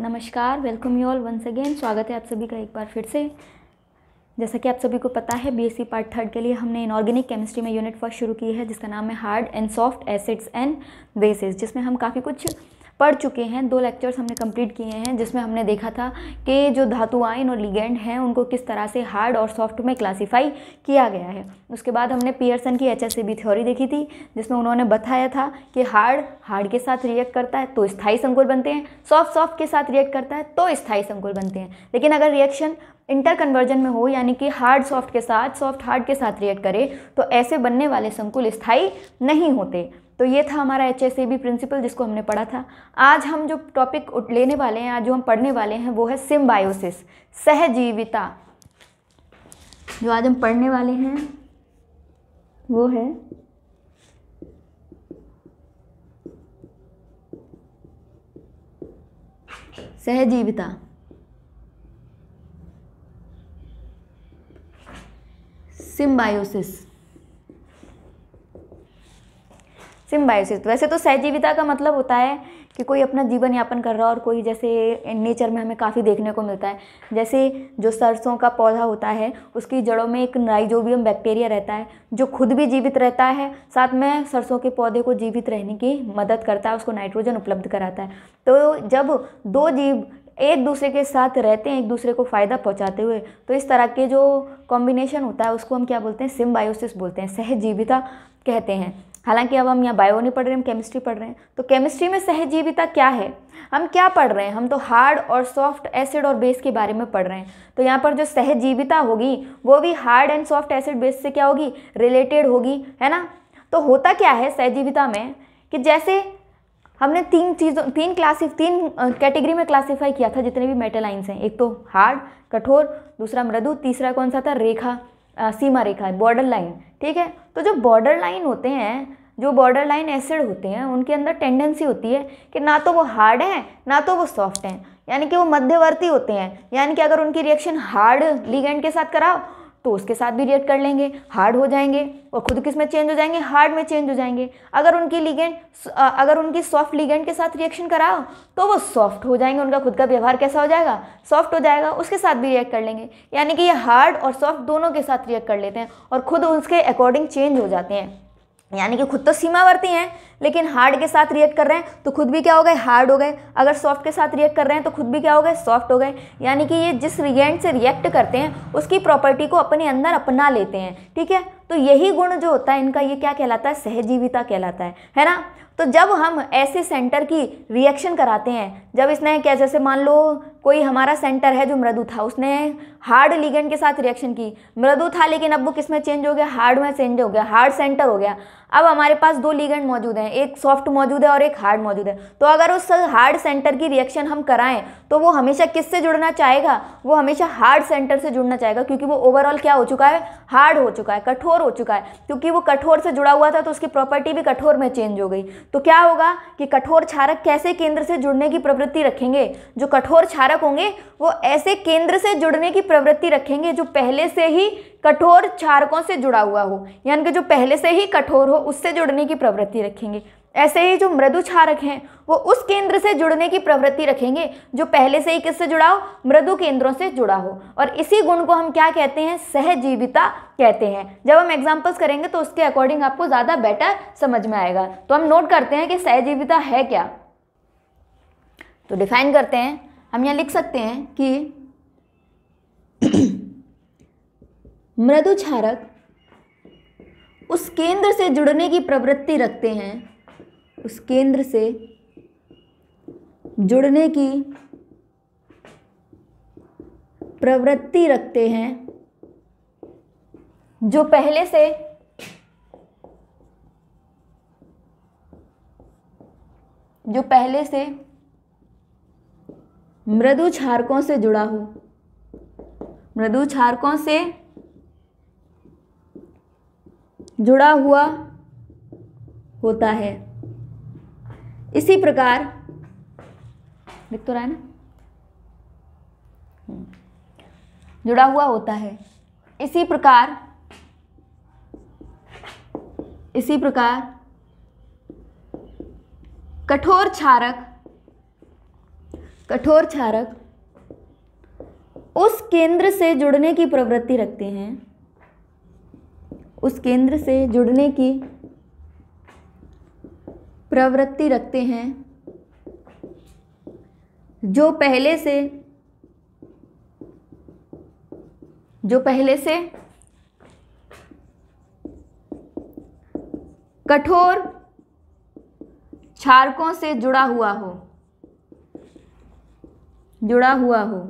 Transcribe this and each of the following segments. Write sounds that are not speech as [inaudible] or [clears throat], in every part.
नमस्कार welcome you all once again स्वागत है आप सभी का एक बार फिर से जैसा कि आप सभी को पता है बीएससी पार्ट थर्ड के लिए हमने इनऑर्गेनिक केमिस्ट्री में यूनिट फर्स्ट शुरू की है जिसका नाम है hard and soft acids and bases जिसमें हम काफ़ी कुछ पढ़ चुके हैं दो लेक्चर्स हमने कंप्लीट किए हैं जिसमें हमने देखा था कि जो धातु आयन और लिगेंड हैं उनको किस तरह से हार्ड और सॉफ्ट में क्लासीफाई किया गया है उसके बाद हमने पियर्सन की एच थ्योरी देखी थी जिसमें उन्होंने बताया था कि हार्ड हार्ड के साथ रिएक्ट करता है तो स्थायी संकुल बनते हैं सॉफ्ट सॉफ्ट के साथ रिएक्ट करता है तो स्थायी संकुल बनते हैं लेकिन अगर रिएक्शन इंटर कन्वर्जन में हो यानी कि हार्ड सॉफ्ट के साथ सॉफ्ट हार्ड के साथ रिएक्ट करे तो ऐसे बनने वाले संकुल स्थायी नहीं होते तो ये था हमारा H S A B principle जिसको हमने पढ़ा था आज हम जो टॉपिक लेने वाले हैं आज जो हम पढ़ने वाले हैं वो है सिम्बायोसिस सहजीविता जो आज हम पढ़ने वाले हैं वो है सहजीविता सिम्बायोसिस सिम्बायोसिस वैसे तो सहजीविता का मतलब होता है कि कोई अपना जीवन यापन कर रहा है और कोई जैसे नेचर में हमें काफ़ी देखने को मिलता है जैसे जो सरसों का पौधा होता है उसकी जड़ों में एक नाइजोबियम बैक्टीरिया रहता है जो खुद भी जीवित रहता है साथ में सरसों के पौधे को जीवित रहने की मदद करता है उसको नाइट्रोजन उपलब्ध कराता है तो जब दो जीव एक दूसरे के साथ रहते हैं एक दूसरे को फ़ायदा पहुंचाते हुए तो इस तरह के जो कॉम्बिनेशन होता है उसको हम क्या बोलते हैं सिम्बायोसिस बोलते हैं सहजीविता कहते हैं हालांकि अब हम यहाँ बायो नहीं पढ़ रहे हैं हम केमिस्ट्री पढ़ रहे हैं तो केमिस्ट्री में सहजीविता क्या है हम क्या पढ़ रहे हैं हम तो हार्ड और सॉफ्ट एसिड और बेस के बारे में पढ़ रहे हैं तो यहाँ पर जो सहजीविता होगी वो भी hard and soft acid base से क्या होगी रिलेटेड होगी है ना तो होता क्या है सहजीविता में कि जैसे हमने तीन चीज़ों तीन क्लासिफ तीन कैटेगरी में क्लासीफाई किया था जितने भी मेटल आइंस हैं एक तो हार्ड कठोर दूसरा मृदु तीसरा कौन सा था रेखा आ, सीमा रेखा बॉर्डर लाइन ठीक है तो जो बॉर्डर लाइन होते हैं जो बॉर्डर लाइन एसिड होते हैं उनके अंदर टेंडेंसी होती है कि ना तो वो हार्ड हैं ना तो वो सॉफ्ट हैं यानी कि वो मध्यवर्ती होते हैं यानी कि अगर उनकी रिएक्शन हार्ड लीगेंड के साथ कराओ तो उसके साथ भी रिएक्ट कर लेंगे हार्ड हो जाएंगे और खुद किस में चेंज हो जाएंगे हार्ड में चेंज हो जाएंगे अगर उनकी लीगेंड अगर उनकी सॉफ्ट लीगेंड के साथ रिएक्शन कराओ तो वो सॉफ्ट हो जाएंगे उनका खुद का व्यवहार कैसा हो जाएगा सॉफ्ट हो जाएगा उसके साथ भी रिएक्ट कर लेंगे यानी कि ये हार्ड और सॉफ्ट दोनों के साथ रिएक्ट कर लेते हैं और खुद उसके अकॉर्डिंग चेंज हो जाते हैं यानी कि खुद तो सीमावर्ती हैं लेकिन हार्ड के साथ रिएक्ट कर रहे हैं तो खुद भी क्या हो गए हार्ड हो गए अगर सॉफ्ट के साथ रिएक्ट कर रहे हैं तो खुद भी क्या हो गए सॉफ्ट हो गए यानी कि ये जिस रिएंट से रिएक्ट करते हैं उसकी प्रॉपर्टी को अपने अंदर अपना लेते हैं ठीक है तो यही गुण जो होता है इनका ये क्या कहलाता है सहजीविता कहलाता है है ना तो जब हम ऐसे सेंटर की रिएक्शन कराते हैं जब इसने क्या जैसे मान लो कोई हमारा सेंटर है जो मृदु था उसने हार्ड लिगेंड के साथ रिएक्शन की मृदु था लेकिन अब वो किस में चेंज हो गया हार्ड में चेंज हो गया हार्ड सेंटर हो गया अब हमारे पास दो लीगेंड मौजूद हैं एक सॉफ्ट मौजूद है और एक हार्ड मौजूद है तो अगर उस हार्ड सेंटर की रिएक्शन हम कराएं तो वो हमेशा किससे जुड़ना चाहेगा वो हमेशा हार्ड सेंटर से जुड़ना चाहेगा क्योंकि वो ओवरऑल क्या हो चुका है हार्ड हो चुका है कठोर हो चुका है क्योंकि वो कठोर से जुड़ा हुआ था तो उसकी प्रॉपर्टी भी कठोर में चेंज हो गई तो क्या होगा कि कठोर क्षारक कैसे केंद्र से जुड़ने की प्रवृत्ति रखेंगे जो कठोर क्षारक होंगे वो ऐसे केंद्र से जुड़ने की प्रवृत्ति रखेंगे जो पहले से ही कठोर क्षारकों से जुड़ा हुआ हो यानी कि जो पहले से ही कठोर हो वो उससे जुड़ने की प्रवृत्ति रखेंगे ऐसे ही जो मृदु क्षारक हैं वो उस केंद्र से जुड़ने की प्रवृत्ति रखेंगे जो पहले से ही किससे जुड़ा हो मृदु केंद्रों से जुड़ा हो और इसी गुण को हम क्या कहते हैं सहजीविता कहते हैं जब हम एग्जाम्पल्स करेंगे तो उसके अकॉर्डिंग आपको ज़्यादा बेटर समझ में आएगा तो हम नोट करते हैं कि सहजीविता है क्या तो डिफाइन करते हैं हम यहाँ लिख सकते हैं कि [clears throat] मृदु क्षारक उस केंद्र से जुड़ने की प्रवृत्ति रखते हैं उस केंद्र से जुड़ने की प्रवृत्ति रखते हैं जो पहले से जो पहले से मृदु छारकों से जुड़ा हो मृदु छारकों से जुड़ा हुआ होता है इसी प्रकार लिख तो रहा है हम्म, जुड़ा हुआ होता है इसी प्रकार इसी प्रकार कठोर क्षारक कठोर क्षारक उस केंद्र से जुड़ने की प्रवृत्ति रखते हैं उस केंद्र से जुड़ने की प्रवृत्ति रखते हैं जो पहले से जो पहले से कठोर छारकों से जुड़ा हुआ हो जुड़ा हुआ हो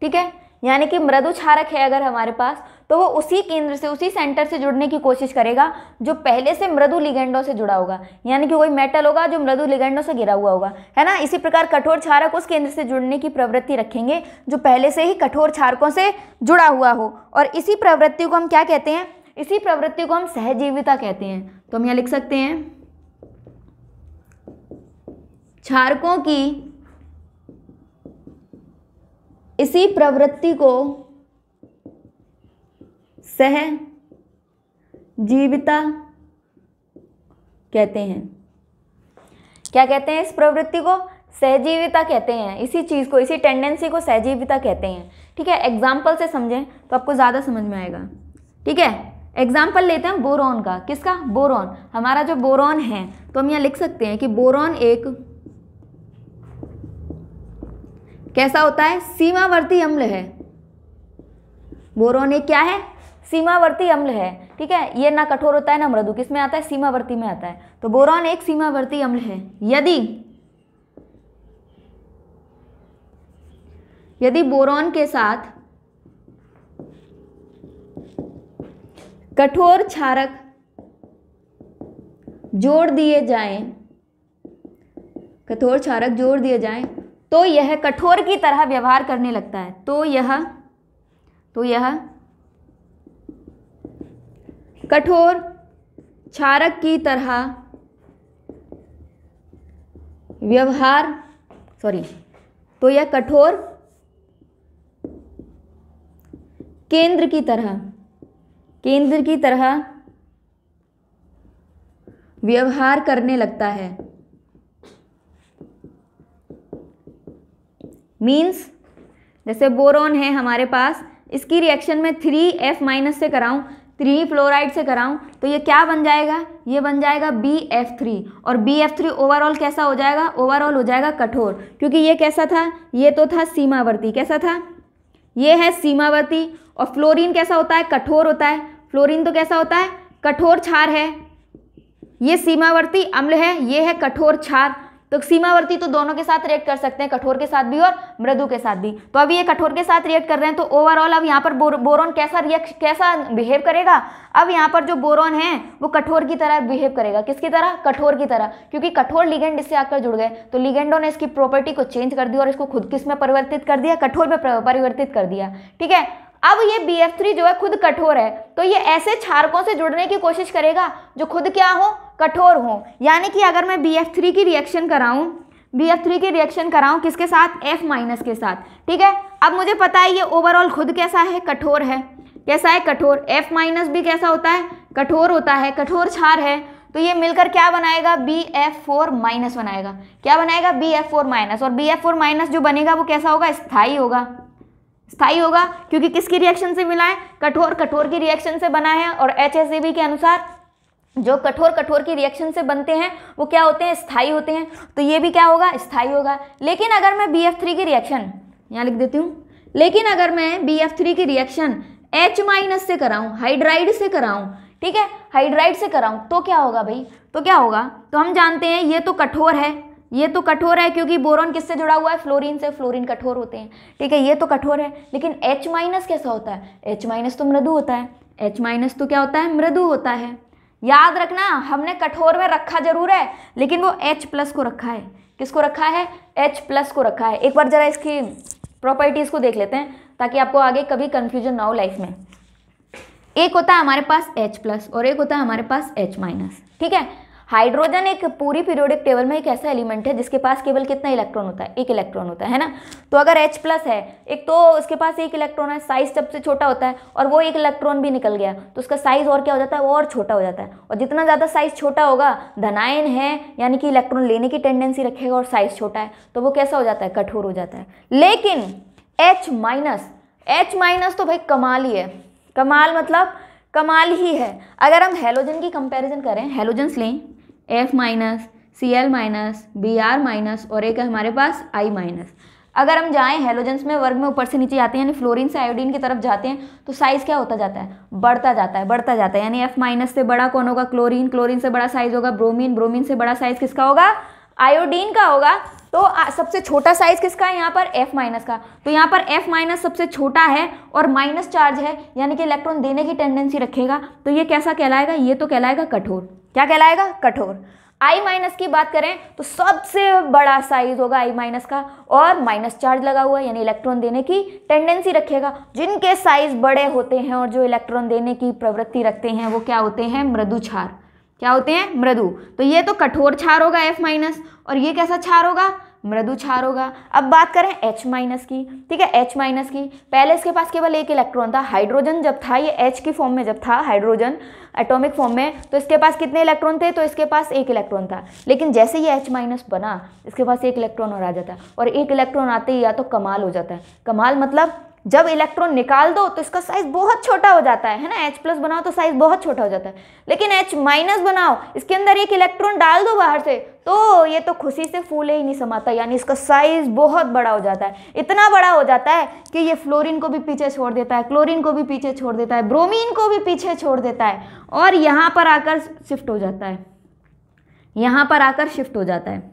ठीक है यानी कि मृदु छारक है अगर हमारे पास तो वो उसी केंद्र से उसी सेंटर से जुड़ने की कोशिश करेगा जो पहले से मृदु लिगेंडों से जुड़ा होगा यानी कि कोई मेटल होगा जो मृदु लिगेंडों से गिरा हुआ होगा है ना इसी प्रकार कठोर छारक उस केंद्र से जुड़ने की प्रवृत्ति रखेंगे जो पहले से ही कठोर छारकों से जुड़ा हुआ हो और इसी प्रवृत्ति को हम क्या कहते हैं इसी प्रवृत्ति को हम सहजीविता कहते हैं तो हम यहाँ लिख सकते हैं छारकों की इसी प्रवृत्ति को सह जीविता कहते हैं क्या कहते हैं इस प्रवृत्ति को सहजीविता कहते हैं इसी चीज़ को इसी टेंडेंसी को सहजीविता कहते हैं ठीक है एग्जाम्पल से समझें तो आपको ज़्यादा समझ में आएगा ठीक है एग्जाम्पल लेते हैं बोरॉन का किसका बोरॉन हमारा जो बोरॉन है तो हम यहाँ लिख सकते हैं कि बोरॉन एक कैसा होता है सीमावर्ती अम्ल है बोरॉन एक क्या है सीमावर्ती अम्ल है ठीक है ये ना कठोर होता है ना मृदु किस में आता है सीमावर्ती में आता है तो बोरॉन एक सीमावर्ती अम्ल है यदि यदि बोरॉन के साथ कठोर क्षारक जोड़ दिए जाएं कठोर क्षारक जोड़ दिए जाएं तो यह कठोर की तरह व्यवहार करने लगता है तो यह तो यह कठोर क्षारक की तरह व्यवहार सॉरी तो यह कठोर केंद्र की तरह केंद्र की तरह व्यवहार करने लगता है मीन्स जैसे बोरोन है हमारे पास इसकी रिएक्शन में थ्री एफ माइनस से कराऊं थ्री फ्लोराइड से कराऊं तो ये क्या बन जाएगा ये बन जाएगा बी एफ थ्री और बी एफ थ्री ओवरऑल कैसा हो जाएगा ओवरऑल हो जाएगा कठोर क्योंकि ये कैसा था ये तो था सीमावर्ती कैसा था ये है सीमावर्ती और फ्लोरीन कैसा होता है कठोर होता है फ्लोरीन तो कैसा होता है कठोर छार है ये सीमावर्ती अम्ल है ये है कठोर छार तो सीमावर्ती तो दोनों के साथ रिएक्ट कर सकते हैं कठोर के साथ भी और मृदु के साथ भी तो अब ये कठोर के साथ रिएक्ट कर रहे हैं तो ओवरऑल अब यहाँ पर बोर, बोरोन कैसा रिएक्ट कैसा बिहेव करेगा अब यहाँ पर जो बोरोन है वो कठोर की तरह बिहेव करेगा किसकी तरह कठोर की तरह क्योंकि कठोर लिगेंड इससे आकर जुड़ गए तो लिगेंडो ने इसकी प्रॉपर्टी को चेंज कर दिया और इसको खुद किस में परिवर्तित कर दिया कठोर में परिवर्तित कर दिया ठीक है अब ये बी एफ थ्री जो है खुद कठोर है तो ये ऐसे क्षारकों से जुड़ने की कोशिश करेगा जो खुद क्या हो कठोर हों यानी कि अगर मैं बी एफ थ्री की रिएक्शन कराऊं बी एफ थ्री की रिएक्शन कराऊं किसके साथ एफ माइनस के साथ ठीक है अब मुझे पता है ये ओवरऑल खुद कैसा है कठोर है कैसा है कठोर एफ माइनस भी कैसा होता है कठोर होता है कठोर छार है तो ये मिलकर क्या बनाएगा बी एफ फोर माइनस बनाएगा क्या बनाएगा बी एफ फोर माइनस और बी एफ फोर माइनस जो बनेगा वो कैसा होगा स्थाई होगा स्थाई होगा क्योंकि किसकी रिएक्शन से मिला है कठोर कठोर की रिएक्शन से बना है और एच एस ए बी के अनुसार जो कठोर कठोर की रिएक्शन से बनते हैं वो क्या होते हैं स्थाई होते हैं तो ये भी क्या होगा स्थाई होगा लेकिन अगर मैं बी एफ थ्री की रिएक्शन यहाँ लिख देती हूँ लेकिन अगर मैं बी एफ थ्री की रिएक्शन एच माइनस से कराऊँ हाइड्राइड से कराऊँ ठीक है हाइड्राइड से कराऊँ तो क्या होगा भाई तो क्या होगा तो हम जानते हैं ये तो कठोर है ये तो कठोर है क्योंकि बोरॉन किससे जुड़ा हुआ है फ्लोरीन से फ्लोरीन कठोर होते हैं ठीक है ये तो कठोर है लेकिन एच माइनस कैसा होता है एच माइनस तो मृदु होता है एच माइनस तो क्या होता है मृदु होता है याद रखना हमने कठोर में रखा जरूर है लेकिन वो एच प्लस को रखा है किसको रखा है एच प्लस को रखा है एक बार ज़रा इसकी प्रॉपर्टीज़ को देख लेते हैं ताकि आपको आगे कभी कन्फ्यूजन ना हो लाइफ में एक होता है हमारे पास H प्लस और एक होता है हमारे पास H माइनस ठीक है हाइड्रोजन एक पूरी पीरियोडिक टेबल में एक ऐसा एलिमेंट है जिसके पास केवल कितना इलेक्ट्रॉन होता है एक इलेक्ट्रॉन होता है ना तो अगर H प्लस है एक तो उसके पास एक इलेक्ट्रॉन है साइज सबसे छोटा होता है और वो एक इलेक्ट्रॉन भी निकल गया तो उसका साइज और क्या हो जाता है और छोटा हो जाता है और जितना ज़्यादा साइज छोटा होगा धनायन है यानी कि इलेक्ट्रॉन लेने की टेंडेंसी रखेगा और साइज छोटा है तो वो कैसा हो जाता है कठोर हो जाता है लेकिन एच माइनस एच माइनस तो भाई कमाल ही है कमाल मतलब कमाल ही है अगर हम हेलोजन की कंपैरिजन करें हेलोजन्स लें F minus C L minus B R minus और एक है हमारे पास आई माइनस अगर हम जाएं हेलोजेंस में वर्ग में ऊपर से नीचे जाते हैं यानी फ्लोरीन से आयोडीन की तरफ जाते हैं तो साइज़ क्या होता जाता है बढ़ता जाता है बढ़ता जाता है यानी एफ माइनस से बड़ा कौन होगा क्लोरीन क्लोरीन से बड़ा साइज़ होगा ब्रोमीन ब्रोमीन से बड़ा साइज़ किसका होगा आयोडीन का होगा तो सबसे छोटा साइज किसका है यहाँ पर F माइनस का तो यहाँ पर F माइनस सबसे छोटा है और माइनस चार्ज है यानी कि इलेक्ट्रॉन देने की टेंडेंसी रखेगा तो ये कैसा कहलाएगा ये तो कहलाएगा कठोर क्या कहलाएगा कठोर आई माइनस की बात करें तो सबसे बड़ा साइज होगा आई माइनस का और माइनस चार्ज लगा हुआ है यानी इलेक्ट्रॉन देने की टेंडेंसी रखेगा जिनके साइज बड़े होते हैं और जो इलेक्ट्रॉन देने की प्रवृत्ति रखते हैं वो क्या होते हैं मृदुछार क्या होते हैं मृदु तो ये तो कठोर क्षार होगा एफ माइनस और ये कैसा क्षार होगा मृदु क्षार होगा अब बात करें एच माइनस की ठीक है एच माइनस की पहले इसके पास केवल एक इलेक्ट्रॉन था हाइड्रोजन जब था ये एच की फॉर्म में जब था हाइड्रोजन एटॉमिक फॉर्म में तो इसके पास कितने इलेक्ट्रॉन थे तो इसके पास एक इलेक्ट्रॉन था लेकिन जैसे ये एच माइनस बना इसके पास एक इलेक्ट्रॉन और आ जाता है और एक इलेक्ट्रॉन आते ही या तो कमाल हो जाता है कमाल मतलब जब इलेक्ट्रॉन निकाल दो तो इसका साइज बहुत छोटा हो जाता है है ना H प्लस बनाओ तो साइज बहुत छोटा हो जाता है लेकिन H माइनस बनाओ इसके अंदर एक इलेक्ट्रॉन डाल दो बाहर से तो ये तो खुशी से फूले ही नहीं समाता यानी इसका साइज बहुत बड़ा हो जाता है इतना बड़ा हो जाता है कि ये फ्लोरीन को भी पीछे छोड़ देता है क्लोरीन को भी पीछे छोड़ देता है ब्रोमीन को भी पीछे छोड़ देता है और यहाँ पर आकर शिफ्ट हो जाता है यहाँ पर आकर शिफ्ट हो जाता है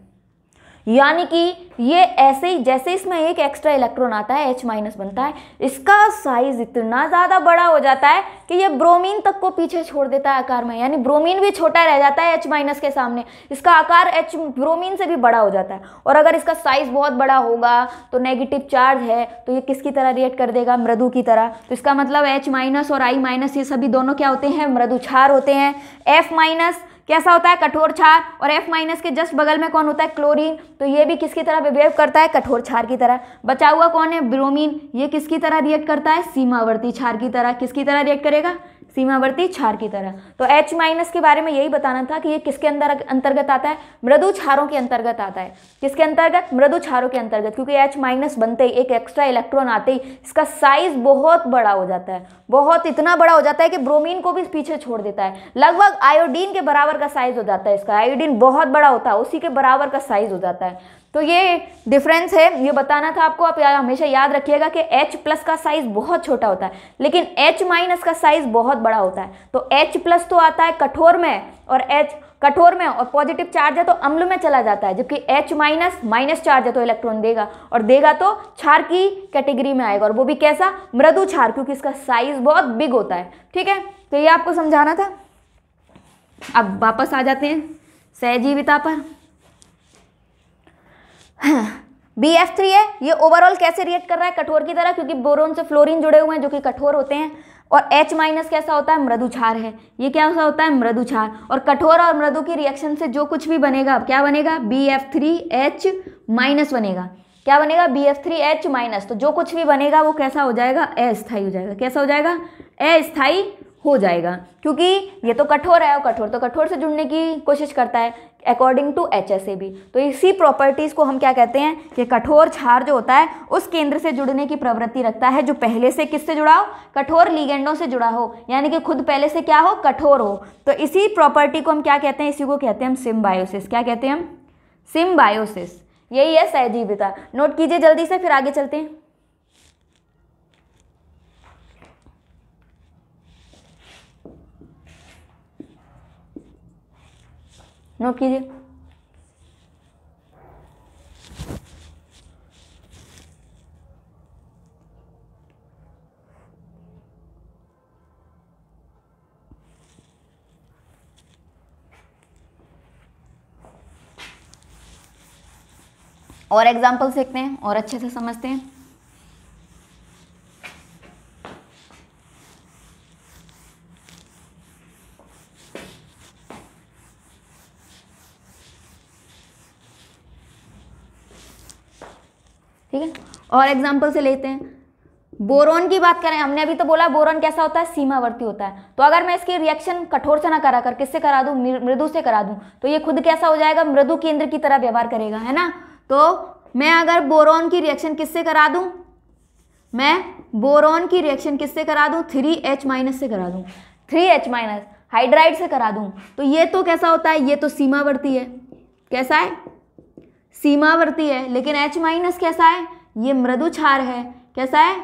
यानी कि ये ऐसे ही जैसे इसमें एक एक्स्ट्रा इलेक्ट्रॉन आता है H माइनस बनता है इसका साइज इतना ज़्यादा बड़ा हो जाता है कि ये ब्रोमीन तक को पीछे छोड़ देता है आकार में यानी ब्रोमीन भी छोटा रह जाता है H माइनस के सामने इसका आकार H ब्रोमीन से भी बड़ा हो जाता है और अगर इसका साइज बहुत बड़ा होगा तो नेगेटिव चार्ज है तो ये किसकी तरह रिएक्ट कर देगा मृदु की तरह तो इसका मतलब एच माइनस और आई माइनस ये सभी दोनों क्या होते हैं मृदु छार होते हैं एफ माइनस कैसा होता है कठोर छार और एफ माइनस के जस्ट बगल में कौन होता है क्लोरीन तो ये भी किसकी तरह बिहेव करता है कठोर छार की तरह बचा हुआ कौन है ब्रोमीन ये किसकी तरह रिएक्ट करता है सीमावर्ती छार की तरह किसकी तरह रिएक्ट करेगा सीमावर्ती क्षार की तरह तो एच माइनस के बारे में यही बताना था कि ये किसके अंदर अंतर्गत आता है मृदु क्षारों के अंतर्गत आता है किसके अंतर्गत मृदु क्षारों के अंतर्गत क्योंकि एच माइनस बनते ही एक एक्स्ट्रा इलेक्ट्रॉन आते ही इसका साइज बहुत बड़ा हो जाता है बहुत इतना बड़ा हो जाता है कि ब्रोमीन को भी पीछे छोड़ देता है लगभग आयोडीन के बराबर का साइज हो जाता है इसका आयोडीन बहुत बड़ा होता है उसी के बराबर का साइज हो जाता है तो ये डिफरेंस है ये बताना था आपको आप या, हमेशा याद रखिएगा कि H प्लस का साइज बहुत छोटा होता है लेकिन H माइनस का साइज बहुत बड़ा होता है तो H प्लस तो आता है कठोर में और H कठोर में और पॉजिटिव चार्ज है तो अम्ल में चला जाता है जबकि H माइनस माइनस चार्ज है तो इलेक्ट्रॉन देगा और देगा तो छार की कैटेगरी में आएगा और वो भी कैसा मृदु छार क्योंकि इसका साइज बहुत बिग होता है ठीक है तो ये आपको समझाना था अब वापस आ जाते हैं सहजीविता पर बी एफ थ्री है ये ओवरऑल कैसे रिएक्ट कर रहा है कठोर की तरह क्योंकि बोरोन से फ्लोरीन जुड़े हुए हैं जो कि कठोर होते हैं और H माइनस कैसा होता है मृदुछार है ये क्या सा होता है मृदुछार और कठोर और मृदु की रिएक्शन से जो कुछ भी बनेगा अब क्या बनेगा B F three H minus बनेगा क्या बनेगा B F three H minus तो जो कुछ भी बनेगा वो कैसा हो जाएगा अस्थाई हो जाएगा कैसा हो जाएगा अस्थाई हो जाएगा क्योंकि ये तो कठोर है और कठोर तो कठोर से जुड़ने की कोशिश करता है according to H S A भी तो इसी प्रॉपर्टीज़ को हम क्या कहते हैं कि कठोर छार जो होता है उस केंद्र से जुड़ने की प्रवृत्ति रखता है जो पहले से किससे जुड़ा हो कठोर लीगेंडों से जुड़ा हो यानी कि खुद पहले से क्या हो कठोर हो तो इसी प्रॉपर्टी को हम क्या कहते हैं इसी को कहते हैं हम सिम्बायोसिस क्या कहते हैं हम सिम्बायोसिस यही है सहजीविता नोट कीजिए जल्दी से फिर आगे चलते हैं नोट कीजिए और एग्जाम्पल सीखते हैं और अच्छे से समझते हैं और एग्जाम्पल से लेते हैं बोरोन की बात करें हमने अभी तो बोला बोरोन कैसा होता है सीमावर्ती होता है तो अगर मैं इसकी रिएक्शन कठोर से ना करा कर किससे करा दूं मृदु से करा दूं तो ये खुद कैसा हो जाएगा मृदु केंद्र की तरह व्यवहार करेगा है ना तो मैं अगर बोरोन की रिएक्शन किससे करा दूं मैं बोरोन की रिएक्शन किससे करा दूं थ्री एच माइनस से करा दूं थ्री एच माइनस हाइड्राइड से करा दूं तो ये तो कैसा होता है ये तो सीमावर्ती है कैसा है सीमावर्ती है लेकिन एच माइनस कैसा है ये मृदु क्षार है कैसा है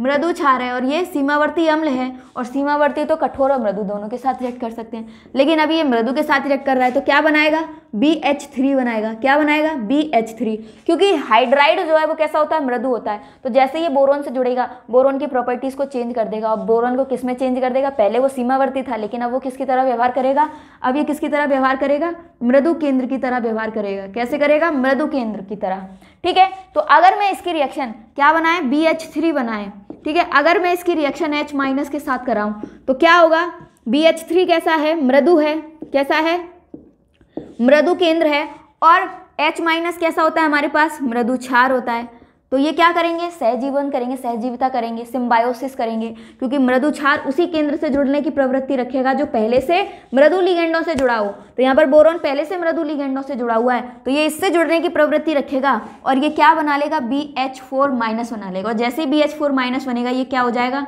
मृदु क्षार है और ये सीमावर्ती अम्ल है और सीमावर्ती तो कठोर और मृदु दोनों के साथ रिएक्ट कर सकते हैं लेकिन अभी ये मृदु के साथ रिएक्ट कर रहा है तो क्या बनाएगा बी एच थ्री बनाएगा क्या बनाएगा बी एच थ्री क्योंकि हाइड्राइड जो है वो कैसा होता है मृदु होता है तो जैसे ये बोरोन से जुड़ेगा बोरोन की प्रॉपर्टीज़ को चेंज कर देगा और बोरोन को किस में चेंज कर देगा पहले वो सीमावर्ती था लेकिन अब वो किसकी तरह व्यवहार करेगा अब ये किसकी तरह व्यवहार करेगा मृदु केंद्र की तरह व्यवहार करेगा कैसे करेगा मृदु केंद्र की तरह ठीक है तो अगर मैं इसकी रिएक्शन क्या बनाए बी एच थ्री बनाए ठीक है अगर मैं इसकी रिएक्शन एच माइनस के साथ कराऊँ तो क्या होगा बी एच थ्री कैसा है मृदु है कैसा है मृदु केंद्र है और एच माइनस कैसा होता है हमारे पास मृदु क्षार होता है तो ये क्या करेंगे सहजीवन करेंगे सहजीविता करेंगे सिम्बायोसिस करेंगे क्योंकि मृदु क्षार उसी केंद्र से जुड़ने की प्रवृत्ति रखेगा जो पहले से मृदु लिगेंडों से जुड़ा हो तो यहाँ पर बोरोन पहले से मृदु लिगेंडों से जुड़ा हुआ है तो ये इससे जुड़ने की प्रवृत्ति रखेगा और ये क्या बना लेगा बी एच फोर माइनस बना लेगा और जैसे बी एच फोर माइनस बनेगा ये क्या हो जाएगा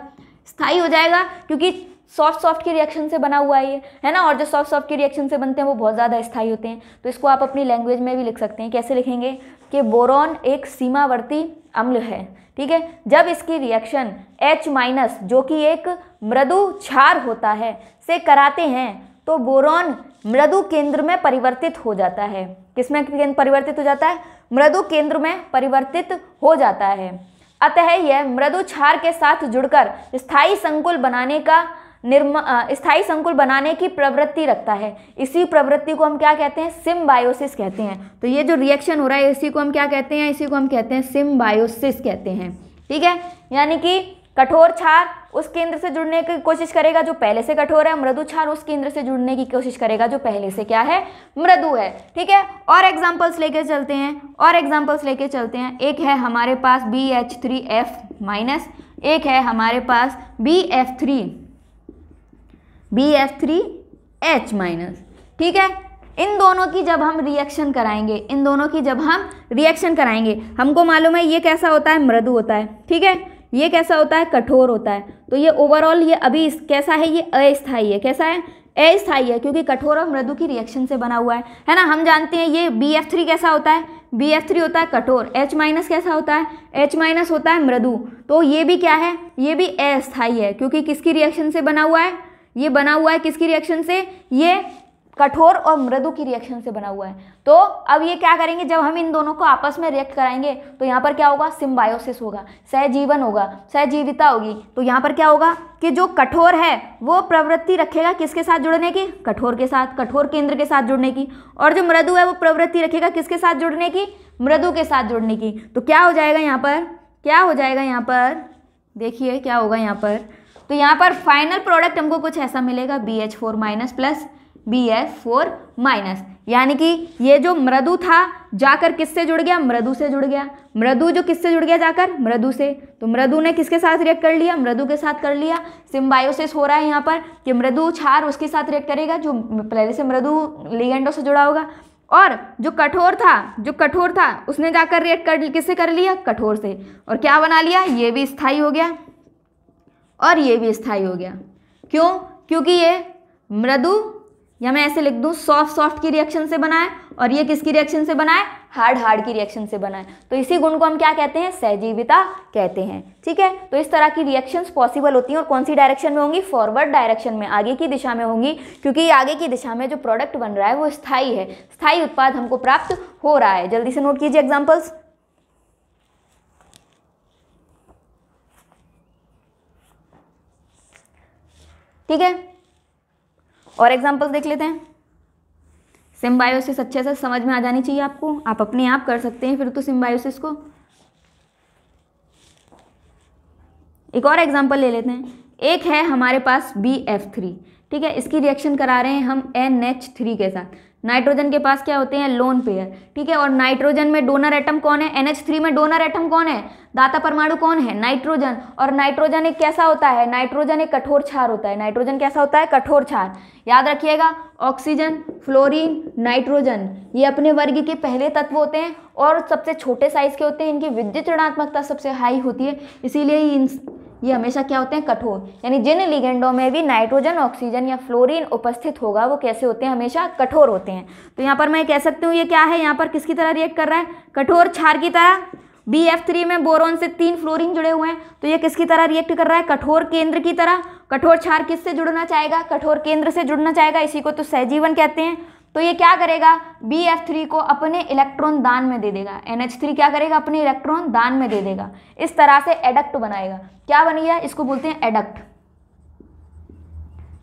स्थायी हो जाएगा क्योंकि सॉफ्ट सॉफ्ट के रिएक्शन से बना हुआ है ये है ना और जो सॉफ्ट सॉफ्ट के रिएक्शन से बनते हैं वो बहुत ज़्यादा स्थायी होते हैं तो इसको आप अपनी लैंग्वेज में भी लिख सकते हैं कैसे लिखेंगे कि बोरॉन एक सीमावर्ती अम्ल है ठीक है जब इसकी रिएक्शन H माइनस जो कि एक मृदु क्षार होता है से कराते हैं तो बोरॉन मृदु केंद्र में परिवर्तित हो जाता है किसमें परिवर्तित हो जाता है मृदु केंद्र में परिवर्तित हो जाता है अतः यह मृदु क्षार के साथ जुड़कर स्थायी संकुल बनाने का निर्म स्थायी संकुल बनाने की प्रवृत्ति रखता है इसी प्रवृत्ति को हम क्या कहते हैं सिम्बायोसिस कहते हैं तो ये जो रिएक्शन हो रहा है इसी को हम क्या कहते हैं इसी को हम कहते हैं सिम्बायोसिस कहते हैं ठीक है यानी कि कठोर छार उस केंद्र से जुड़ने की कोशिश करेगा जो पहले से कठोर है मृदु छार उस केंद्र से जुड़ने की कोशिश करेगा जो पहले से क्या है मृदु है ठीक है और एग्जाम्पल्स लेके चलते हैं और एग्जाम्पल्स लेके चलते हैं एक है हमारे पास B H three F minus एक है हमारे पास B F three B F three H minus ठीक है इन दोनों की जब हम रिएक्शन कराएंगे इन दोनों की जब हम रिएक्शन कराएंगे हमको मालूम है ये कैसा होता है मृदु होता है ठीक है ये कैसा होता है कठोर होता है तो ये ओवरऑल ये अभी कैसा है ये अस्थाई है कैसा है अस्थाई है क्योंकि कठोर और मृदु की रिएक्शन से बना हुआ है है ना हम जानते हैं ये बी एफ थ्री कैसा होता है बी एफ थ्री होता है कठोर एच माइनस कैसा होता है एच माइनस होता है मृदु तो ये भी क्या है ये भी अस्थाई है क्योंकि किसकी रिएक्शन से बना हुआ है ये बना हुआ है किसकी रिएक्शन से ये कठोर और मृदु की रिएक्शन से बना हुआ है तो अब ये क्या करेंगे जब हम इन दोनों को आपस में रिएक्ट कराएंगे तो यहाँ पर क्या होगा सिम्बायोसिस होगा सहजीवन होगा सहजीविता होगी तो यहाँ पर क्या होगा कि जो कठोर है वो प्रवृत्ति रखेगा किसके साथ जुड़ने की कठोर के साथ कठोर केंद्र के साथ जुड़ने की और जो मृदु है वो प्रवृत्ति रखेगा किसके साथ जुड़ने की मृदु के साथ जुड़ने की तो क्या हो जाएगा यहाँ पर क्या हो जाएगा यहाँ पर देखिए क्या होगा यहाँ पर तो यहाँ पर फाइनल प्रोडक्ट हमको कुछ ऐसा मिलेगा B H four minus plus B F four minus यानी कि ये जो मृदु था जाकर किससे जुड़ गया मृदु से जुड़ गया मृदु जो किससे जुड़ गया जाकर मृदु से तो मृदु ने किसके साथ रिएक्ट कर लिया मृदु के साथ कर लिया सिम्बायोसिस हो रहा है यहाँ पर कि मृदु छार उसके साथ रिएक्ट करेगा जो पहले से मृदु लिगेंडो से जुड़ा होगा और जो कठोर था जो कठोर था उसने जाकर रिएक्ट कर किससे कर लिया कठोर से और क्या बना लिया ये भी स्थायी हो गया और ये भी स्थाई हो गया क्यों क्योंकि ये मृदु या मैं ऐसे लिख दूँ सॉफ्ट सॉफ्ट की रिएक्शन से बनाए और ये किसकी रिएक्शन से बनाए हार्ड हार्ड की रिएक्शन से बनाए तो इसी गुण को हम क्या कहते हैं सहजीविता कहते हैं ठीक है तो इस तरह की रिएक्शंस पॉसिबल होती हैं और कौन सी डायरेक्शन में होंगी फॉरवर्ड डायरेक्शन में आगे की दिशा में होंगी क्योंकि आगे की दिशा में जो प्रोडक्ट बन रहा है वो स्थायी है स्थायी उत्पाद हमको प्राप्त हो रहा है जल्दी से नोट कीजिए एग्जाम्पल्स ठीक है और एग्जाम्पल्स देख लेते हैं सिम्बायोसिस अच्छे से समझ में आ जानी चाहिए आपको आप अपने आप कर सकते हैं फिर तो सिम्बायोसिस को एक और एग्जाम्पल ले लेते हैं एक है हमारे पास बी एफ थ्री ठीक है इसकी रिएक्शन करा रहे हैं हम एन एच थ्री के साथ नाइट्रोजन के पास क्या होते हैं लोन पेयर ठीक है और नाइट्रोजन में डोनर एटम कौन है एनएच थ्री में डोनर एटम कौन है दाता परमाणु कौन है नाइट्रोजन और नाइट्रोजन एक कैसा होता है नाइट्रोजन एक कठोर छार होता है नाइट्रोजन कैसा होता है कठोर छार याद रखिएगा ऑक्सीजन फ्लोरीन नाइट्रोजन ये अपने वर्ग के पहले तत्व होते हैं और सबसे छोटे साइज के होते हैं इनकी विद्युत ऋणात्मकता सबसे हाई होती है इसीलिए इन ये हमेशा क्या होते हैं कठोर यानी जिन लिगेंडों में भी नाइट्रोजन ऑक्सीजन या फ्लोरीन उपस्थित होगा वो कैसे होते हैं हमेशा कठोर होते हैं तो यहाँ पर मैं कह सकती हूँ ये क्या है यहाँ पर किसकी तरह रिएक्ट कर रहा है कठोर छार की तरह बी एफ थ्री में बोरोन से तीन फ्लोरिन जुड़े हुए हैं तो ये किसकी तरह रिएक्ट कर रहा है कठोर केंद्र की तरह कठोर छार किससे जुड़ना चाहेगा कठोर केंद्र से जुड़ना चाहेगा इसी को तो सहजीवन कहते हैं तो ये क्या करेगा बी एफ थ्री को अपने इलेक्ट्रॉन दान में दे देगा एन एच थ्री क्या करेगा अपने इलेक्ट्रॉन दान में दे देगा इस तरह से एडक्ट बनाएगा क्या बन गया इसको बोलते हैं एडक्ट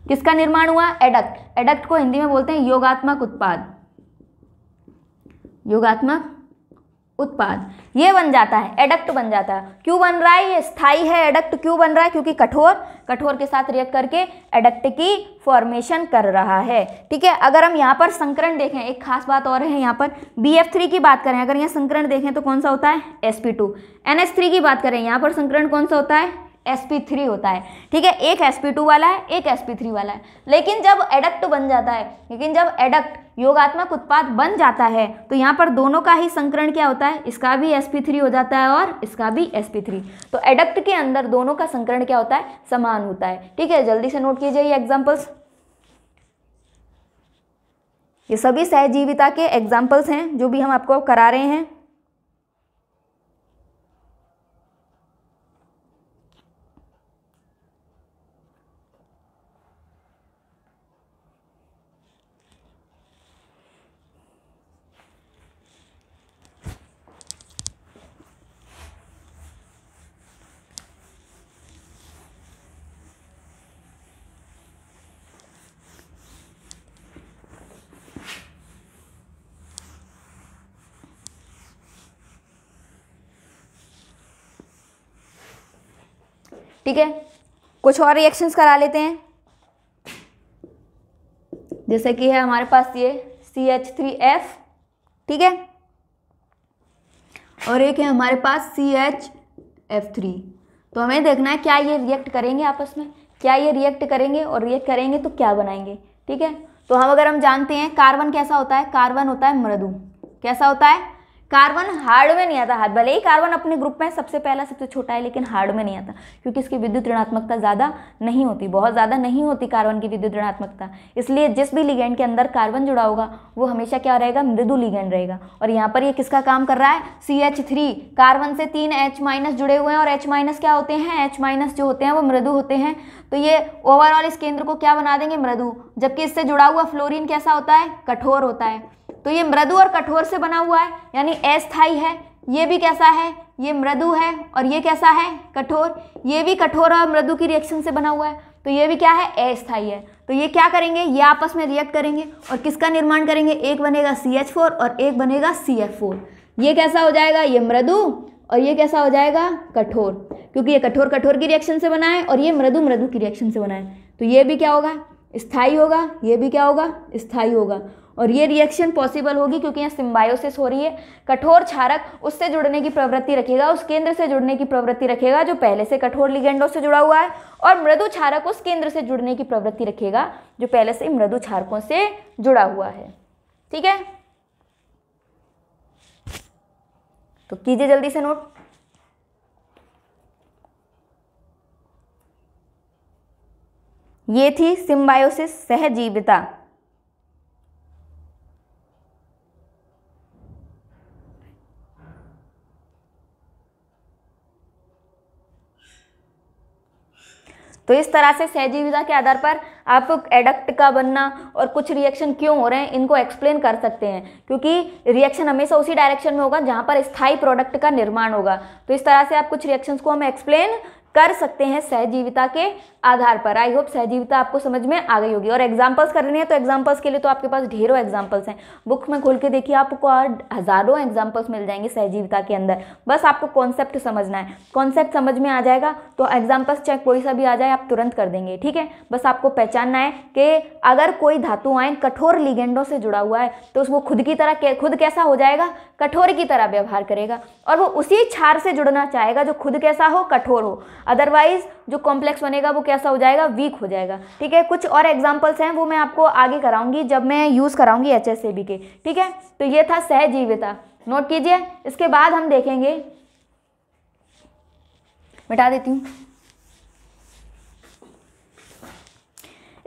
किसका निर्माण हुआ एडक्ट एडक्ट को हिंदी में बोलते हैं योगात्मक उत्पाद योगात्मक उत्पाद ये बन जाता है एडक्ट बन जाता है क्यों बन रहा है ये स्थाई है एडक्ट क्यों बन रहा है क्योंकि कठोर कठोर के साथ रिएक्ट करके एडक्ट की फॉर्मेशन कर रहा है ठीक है अगर हम यहाँ पर संकरण देखें एक खास बात और है यहाँ पर बी एफ थ्री की बात करें अगर यहाँ संकरण देखें तो कौन सा होता है S P two N S three की बात करें यहाँ पर संकरण कौन सा होता है sp3 होता है ठीक है एक sp2 वाला है एक sp3 वाला है लेकिन जब एडक्ट बन जाता है लेकिन जब एडक्ट योगात्मक उत्पाद बन जाता है तो यहाँ पर दोनों का ही संकरण क्या होता है इसका भी sp3 हो जाता है और इसका भी sp3 तो एडक्ट के अंदर दोनों का संकरण क्या होता है समान होता है ठीक है जल्दी से नोट कीजिए ये एग्जाम्पल्स ये सभी सहजीविता के एग्जाम्पल्स हैं जो भी हम आपको करा रहे हैं ठीक है कुछ और रिएक्शंस करा लेते हैं जैसे कि है हमारे पास ये सी एच थ्री एफ ठीक है और एक है हमारे पास सी एच एफ थ्री तो हमें देखना है क्या ये रिएक्ट करेंगे आपस में क्या ये रिएक्ट करेंगे और रिएक्ट करेंगे तो क्या बनाएंगे ठीक है तो हम अगर हम जानते हैं कार्बन कैसा होता है कार्बन होता है मृदु कैसा होता है कार्बन हार्ड में नहीं आता हाथ भले ही कार्बन अपने ग्रुप में सबसे पहला सबसे छोटा है लेकिन हार्ड में नहीं आता क्योंकि इसकी विद्युत ऋणात्मकता ज़्यादा नहीं होती बहुत ज़्यादा नहीं होती कार्बन की विद्युत ऋणात्मकता इसलिए जिस भी लिगेंड के अंदर कार्बन जुड़ा होगा वो हमेशा क्या रहेगा मृदु लिगेंड रहेगा और यहाँ पर ये किसका काम कर रहा है सी एच थ्री कार्बन से तीन एच माइनस जुड़े हुए हैं और एच माइनस क्या होते हैं एच माइनस जो होते हैं वो मृदु होते हैं तो ये ओवरऑल इस केंद्र को क्या बना देंगे मृदु जबकि इससे जुड़ा हुआ फ्लोरिन कैसा होता है कठोर होता है तो ये मृदु और कठोर से बना हुआ है यानी अस्थाई है ये भी कैसा है ये मृदु है और ये कैसा है कठोर ये भी कठोर और मृदु की रिएक्शन से बना हुआ है तो ये भी क्या है अस्थाई है तो ये क्या करेंगे ये आपस में रिएक्ट करेंगे और किसका निर्माण करेंगे एक बनेगा सी एच फोर और एक बनेगा सी एफ फोर ये कैसा हो जाएगा ये मृदु और ये कैसा हो जाएगा कठोर क्योंकि ये कठोर कठोर की रिएक्शन से बना है और ये मृदु मृदु की रिएक्शन से बना है तो ये भी क्या होगा स्थाई होगा ये भी क्या होगा स्थाई होगा और ये रिएक्शन पॉसिबल होगी क्योंकि यहाँ सिम्बायोसिस हो रही है कठोर क्षारक उससे जुड़ने की प्रवृत्ति रखेगा उस केंद्र से जुड़ने की प्रवृत्ति रखेगा जो पहले से कठोर लिगेंडों से जुड़ा हुआ है और मृदु क्षारक उस केंद्र से जुड़ने की प्रवृत्ति रखेगा जो पहले से मृदु क्षारकों से जुड़ा हुआ है ठीक है तो कीजिए जल्दी से नोट ये थी सिम्बायोसिस सहजीविता तो इस तरह से सहजीविता के आधार पर आप एडक्ट का बनना और कुछ रिएक्शन क्यों हो रहे हैं इनको एक्सप्लेन कर सकते हैं क्योंकि रिएक्शन हमेशा उसी डायरेक्शन में होगा जहाँ पर स्थायी प्रोडक्ट का निर्माण होगा तो इस तरह से आप कुछ रिएक्शंस को हम एक्सप्लेन कर सकते हैं सहजीविता के आधार पर आई होप सहजीविता आपको समझ में आ गई होगी और एग्जाम्पल्स करनी है तो एग्जाम्पल्स के लिए तो आपके पास ढेरों एग्जाम्पल्स हैं बुक में खोल के देखिए आपको हज़ारों एग्जाम्पल्स मिल जाएंगे सहजीविता के अंदर बस आपको कॉन्सेप्ट समझना है कॉन्सेप्ट समझ में आ जाएगा तो एग्जाम्पल्स चाहे कोई सा भी आ जाए आप तुरंत कर देंगे ठीक है बस आपको पहचानना है कि अगर कोई धातु आए कठोर लिगेंडों से जुड़ा हुआ है तो उसको खुद की तरह खुद कैसा हो जाएगा कठोर की तरह व्यवहार करेगा और वो उसी क्षार से जुड़ना चाहेगा जो खुद कैसा हो कठोर हो अदरवाइज जो कॉम्प्लेक्स बनेगा वो कैसा हो जाएगा वीक हो जाएगा ठीक है कुछ और एग्जाम्पल्स हैं वो मैं आपको आगे कराऊंगी जब मैं यूज़ कराऊंगी एच के ठीक है तो ये था सहजीविता नोट कीजिए इसके बाद हम देखेंगे मिटा देती हूँ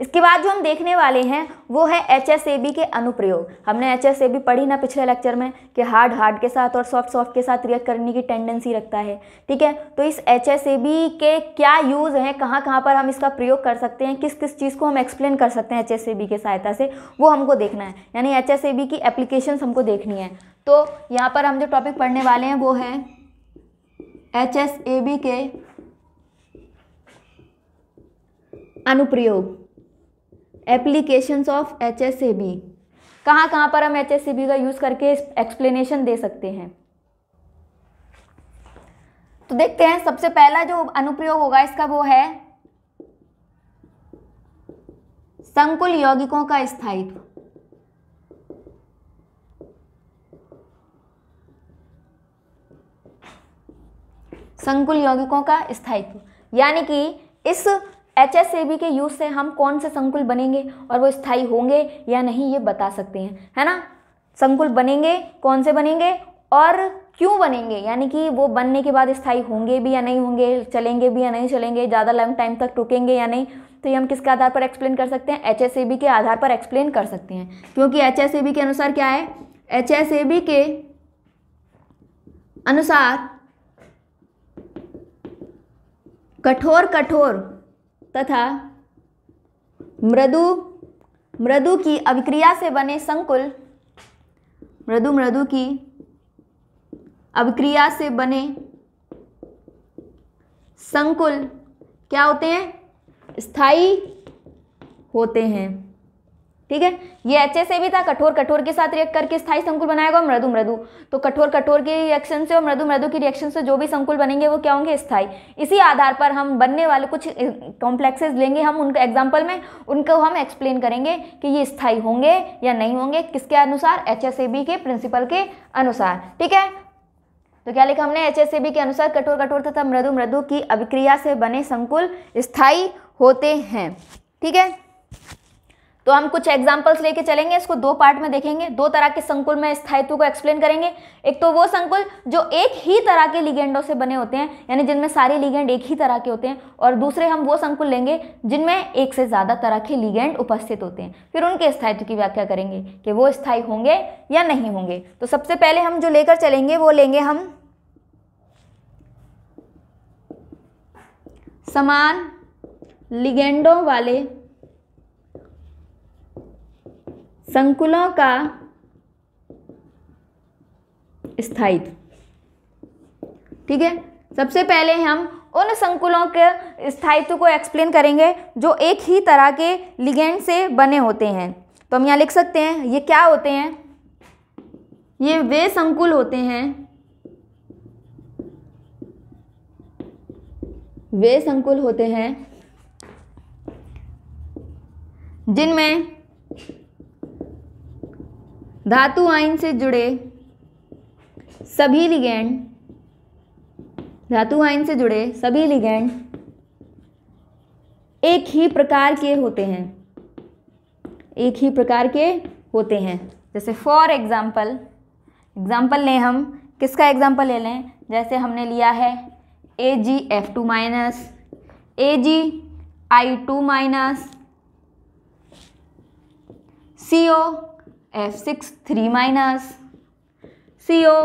इसके बाद जो हम देखने वाले हैं वो है एच एस ए बी के अनुप्रयोग हमने एच एस ए बी पढ़ी ना पिछले लेक्चर में कि हार्ड हार्ड के साथ और सॉफ्ट सॉफ्ट के साथ रिएक्ट करने की टेंडेंसी रखता है ठीक है तो इस एच एस ए बी के क्या यूज़ हैं कहाँ कहाँ पर हम इसका प्रयोग कर सकते हैं किस किस चीज़ को हम एक्सप्लेन कर सकते हैं एच एस ए बी के सहायता से वो हमको देखना है यानी एच एस ए बी की एप्लीकेशन हमको देखनी है तो यहाँ पर हम जो टॉपिक पढ़ने वाले हैं वो है एच एस ए बी के अनुप्रयोग applications of H S A B कहाँ कहाँ पर हम एच एस ए बी का यूज़ करके एक्सप्लेनेशन दे सकते हैं तो देखते हैं सबसे पहला जो अनुप्रयोग होगा इसका वो है संकुल यौगिकों का स्थायित्व संकुल यौगिकों का स्थायित्व यानी कि इस एच एस ए बी के यूज़ से हम कौन से संकुल बनेंगे और वो स्थाई होंगे या नहीं ये बता सकते हैं है ना संकुल बनेंगे कौन से बनेंगे और क्यों बनेंगे यानी कि वो बनने के बाद स्थाई होंगे भी या नहीं होंगे चलेंगे भी या नहीं चलेंगे ज़्यादा लंग टाइम तक टुकेंगे या नहीं तो ये हम किसके आधार पर एक्सप्लेन कर सकते हैं एच एस ए बी के आधार पर एक्सप्लेन कर सकते हैं क्योंकि एच एस ए बी के अनुसार क्या है एच एस ए बी के अनुसार कठोर कठोर तथा मृदु मृदु की अभिक्रिया से बने संकुल मृदु मृदु की अभिक्रिया से बने संकुल क्या होते हैं स्थायी होते हैं ठीक है ये एच से भी था कठोर कठोर के साथ रिएक्ट करके स्थायी संकुल बनाएगा मृदु मृदु तो कठोर कठोर के रिएक्शन से और मृदु मृदु के रिएक्शन से जो भी संकुल बनेंगे वो क्या होंगे स्थाई इसी आधार पर हम बनने वाले कुछ कॉम्प्लेक्सेस लेंगे हम उनके एग्जाम्पल में उनको हम एक्सप्लेन करेंगे कि ये स्थाई होंगे या नहीं होंगे किसके अनुसार एच के प्रिंसिपल के अनुसार ठीक है तो क्या लिखा हमने एच के अनुसार कठोर कठोर तथा मृदु मृदु की अभिक्रिया से बने संकुल स्थाई होते हैं ठीक है तो हम कुछ एग्जाम्पल्स लेके चलेंगे इसको दो पार्ट में देखेंगे दो तरह के संकुल में स्थायित्व को एक्सप्लेन करेंगे एक तो वो संकुल जो एक ही तरह के लिगेंडों से बने होते हैं यानी जिनमें सारे लिगेंड एक ही तरह के होते हैं और दूसरे हम वो संकुल लेंगे जिनमें एक से ज़्यादा तरह के लिगेंड उपस्थित होते हैं फिर उनके स्थायित्व की व्याख्या करेंगे कि वो स्थायी होंगे या नहीं होंगे तो सबसे पहले हम जो लेकर चलेंगे वो लेंगे हम समान लिगेंडों वाले संकुलों का स्थायित्व ठीक है सबसे पहले हम उन संकुलों के स्थायित्व को एक्सप्लेन करेंगे जो एक ही तरह के लिगेंड से बने होते हैं तो हम यहाँ लिख सकते हैं ये क्या होते हैं ये वे संकुल होते हैं वे संकुल होते हैं जिनमें धातु आयन से जुड़े सभी लिगेंड धातु आयन से जुड़े सभी लिगेंड एक ही प्रकार के होते हैं एक ही प्रकार के होते हैं जैसे फॉर एग्ज़ाम्पल एग्ज़ाम्पल लें हम किसका एग्ज़ाम्पल ले लें जैसे हमने लिया है A G F two minus A G I two minus C O F six three minus C O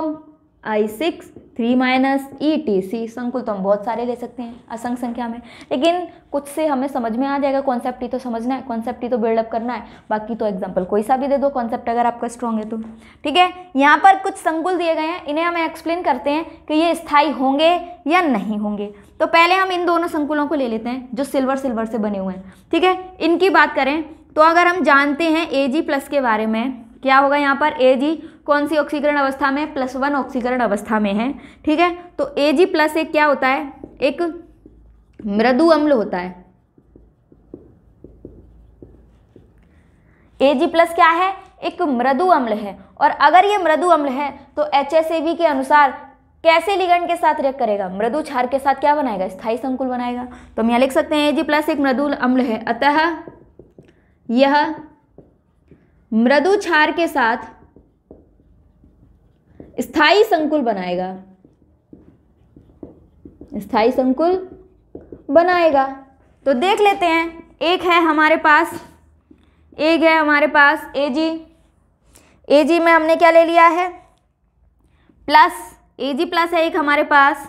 I six three minus E T C संकुल तो हम बहुत सारे ले सकते हैं असंख्य संख्या में लेकिन कुछ से हमें समझ में आ जाएगा कॉन्सेप्ट ही तो समझना है कॉन्सेप्ट ही तो बिल्डअप करना है बाकी तो एग्जाम्पल कोई सा भी दे दो कॉन्सेप्ट अगर आपका स्ट्रांग है तो ठीक है यहाँ पर कुछ संकुल दिए गए हैं इन्हें हमें एक्सप्लेन करते हैं कि ये स्थाई होंगे या नहीं होंगे तो पहले हम इन दोनों संकुलों को ले लेते हैं जो सिल्वर सिल्वर से बने हुए हैं ठीक है इनकी बात करें तो अगर हम जानते हैं ए जी प्लस के बारे में क्या होगा यहाँ पर ए जी कौन सी ऑक्सीकरण अवस्था में प्लस वन ऑक्सीकरण अवस्था में है ठीक है तो ए जी प्लस एक क्या होता है एक मृदु अम्ल होता है ए जी प्लस क्या है एक मृदु अम्ल है और अगर ये मृदु अम्ल है तो एच के अनुसार कैसे लिगंड के साथ रिएक्ट करेगा मृदु क्षार के साथ क्या बनाएगा स्थायी संकुल बनाएगा तो हम यहाँ लिख सकते हैं ए जी प्लस एक मृदु अम्ल है अतः यह मृदु क्षार के साथ स्थाई संकुल बनाएगा स्थाई संकुल बनाएगा तो देख लेते हैं एक है हमारे पास एक है हमारे पास ए जी ए जी में हमने क्या ले लिया है प्लस ए जी प्लस है एक हमारे पास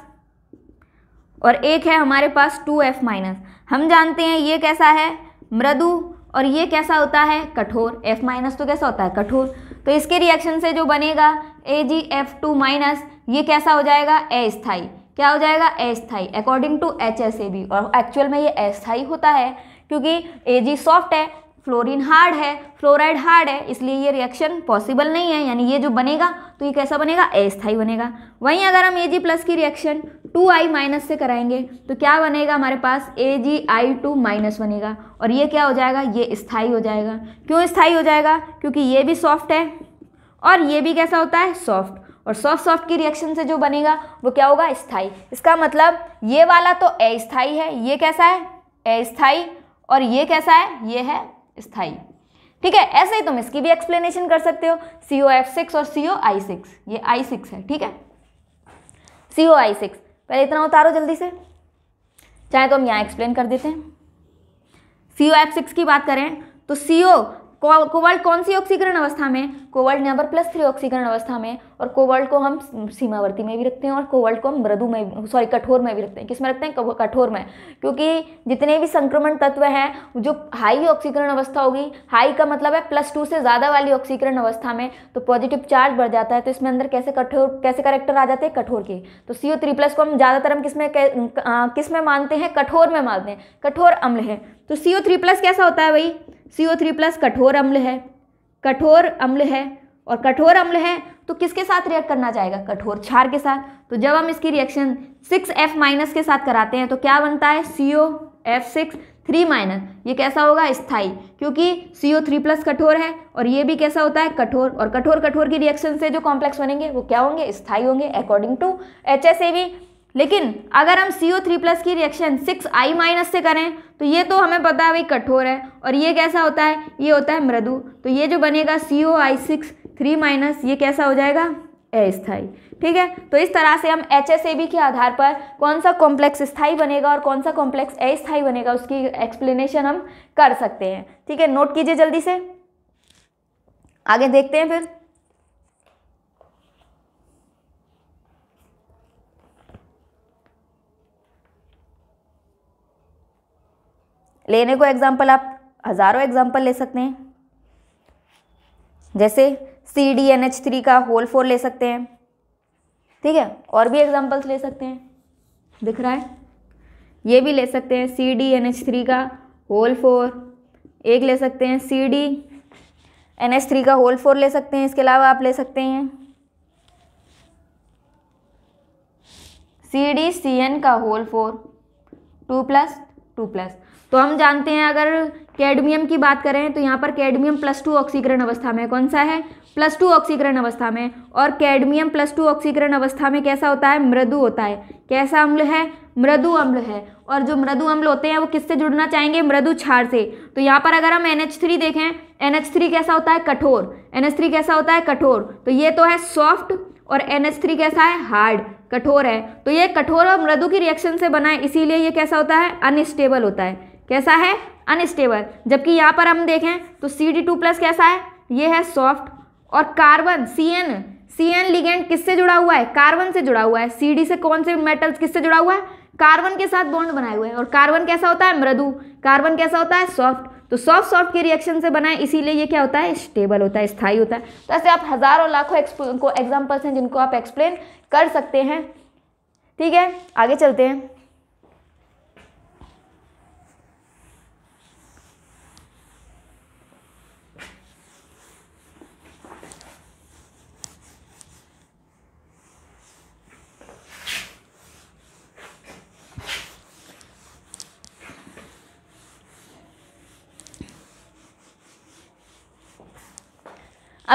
और एक है हमारे पास टू एफ माइनस हम जानते हैं ये कैसा है मृदु और ये कैसा होता है कठोर F माइनस तो कैसा होता है कठोर तो इसके रिएक्शन से जो बनेगा A G F two minus ये कैसा हो जाएगा अस्थाई क्या हो जाएगा अस्थाई according to H S A B और एक्चुअल में ये अस्थाई होता है क्योंकि ए जी सॉफ्ट है फ्लोरीन हार्ड है फ्लोराइड हार्ड है इसलिए ये रिएक्शन पॉसिबल नहीं है यानी ये जो बनेगा तो ये कैसा बनेगा अस्थाई बनेगा वहीं अगर हम ए जी प्लस की रिएक्शन टू आई माइनस से कराएंगे तो क्या बनेगा हमारे पास ए जी आई टू माइनस बनेगा और ये क्या हो जाएगा ये स्थाई हो जाएगा क्यों स्थाई हो जाएगा क्योंकि ये भी सॉफ्ट है और ये भी कैसा होता है सॉफ्ट और सॉफ्ट सॉफ्ट की रिएक्शन से जो बनेगा वो क्या होगा स्थाई इसका मतलब ये वाला तो अस्थाई है ये कैसा है अस्थाई और ये कैसा है ये है स्थाई ठीक है ऐसे ही तुम इसकी भी एक्सप्लेनेशन कर सकते हो सी ओ एफ सिक्स और सी ओ आई सिक्स ये आई सिक्स है ठीक है सी ओ आई सिक्स पहले इतना उतारो जल्दी से चाहे तो हम यहाँ एक्सप्लेन कर देते हैं सी ओ एफ सिक्स की बात करें तो सी ओ कोबाल्ट कौन सी ऑक्सीकरण अवस्था में कोवल्ट यहाँ पर प्लस थ्री ऑक्सीकरण अवस्था में और कोवल्ट को हम सीमावर्ती में भी रखते हैं और कोवल्ट को हम मृदु में सॉरी कठोर में भी रखते हैं किस में रखते हैं कठोर में क्योंकि जितने भी संक्रमण तत्व हैं जो हाई ऑक्सीकरण अवस्था होगी हाई का मतलब है प्लस टू से ज़्यादा वाली ऑक्सीकरण अवस्था में तो पॉजिटिव चार्ज बढ़ जाता है तो इसमें अंदर कैसे कठोर कैसे करेक्टर आ जाते हैं कठोर के तो सी प्लस को हम ज़्यादातर हम किस में किस में मानते हैं कठोर में मानते हैं कठोर अम्ल है तो सी ओ थ्री प्लस कैसा होता है भाई सी ओ थ्री प्लस कठोर अम्ल है कठोर अम्ल है और कठोर अम्ल है तो किसके साथ रिएक्ट करना चाहेगा कठोर क्षार के साथ तो जब हम इसकी रिएक्शन सिक्स एफ माइनस के साथ कराते हैं तो क्या बनता है C O F six three minus ये कैसा होगा स्थाई क्योंकि सी ओ थ्री प्लस कठोर है और ये भी कैसा होता है कठोर और कठोर कठोर की रिएक्शन से जो कॉम्प्लेक्स बनेंगे वो क्या होंगे स्थाई होंगे according to H S A B लेकिन अगर हम सी ओ थ्री प्लस की रिएक्शन सिक्स आई माइनस से करें तो ये तो हमें पता है भाई कठोर है और ये कैसा होता है ये होता है मृदु तो ये जो बनेगा C O I six three minus ये कैसा हो जाएगा अस्थाई ठीक है तो इस तरह से हम एच एस ए बी के आधार पर कौन सा कॉम्प्लेक्स स्थाई बनेगा और कौन सा कॉम्प्लेक्स अस्थाई बनेगा उसकी एक्सप्लेनेशन हम कर सकते हैं ठीक है नोट कीजिए जल्दी से आगे देखते हैं फिर लेने को एग्जाम्पल आप हज़ारों एग्जाम्पल ले सकते हैं जैसे C D N H three का होल फोर ले सकते हैं ठीक है और भी एग्जाम्पल्स ले सकते हैं दिख रहा है ये भी ले सकते हैं C D N H three का होल फोर एक ले सकते हैं C D N H three का होल फोर ले सकते हैं इसके अलावा आप ले सकते हैं सी डी सी एन का whole four two plus two plus तो हम जानते हैं अगर कैडमियम की बात करें तो यहाँ पर कैडमियम प्लस टू ऑक्सीकरण अवस्था में कौन सा है प्लस टू ऑक्सीकरण अवस्था में और कैडमियम प्लस टू ऑक्सीकरण अवस्था में कैसा होता है मृदु होता है कैसा अम्ल है मृदु अम्ल है और जो मृदु अम्ल होते हैं वो किससे जुड़ना चाहेंगे मृदु छार से तो यहाँ पर अगर हम थ्री देखें थ्री कैसा होता है कठोर थ्री कैसा होता है कठोर तो ये तो है सॉफ्ट और थ्री कैसा है हार्ड कठोर है तो ये कठोर और मृदु की रिएक्शन से बना है इसीलिए ये कैसा होता है अनस्टेबल होता है कैसा है अनस्टेबल जबकि यहाँ पर हम देखें तो सी डी टू प्लस कैसा है ये है सॉफ्ट और carbon C N C N ligand किससे जुड़ा हुआ है कार्बन से जुड़ा हुआ है सी डी से कौन से मेटल्स किससे जुड़ा हुआ है कार्बन के साथ बॉन्ड बनाए हुए हैं और कार्बन कैसा होता है मृदु कार्बन कैसा होता है सॉफ्ट तो सॉफ्ट सॉफ्ट के रिएक्शन से बनाए इसीलिए ये क्या होता है स्टेबल होता है स्थायी होता है तो ऐसे आप हज़ारों लाखों को एग्जाम्पल्स हैं जिनको आप एक्सप्लेन कर सकते हैं ठीक है आगे चलते हैं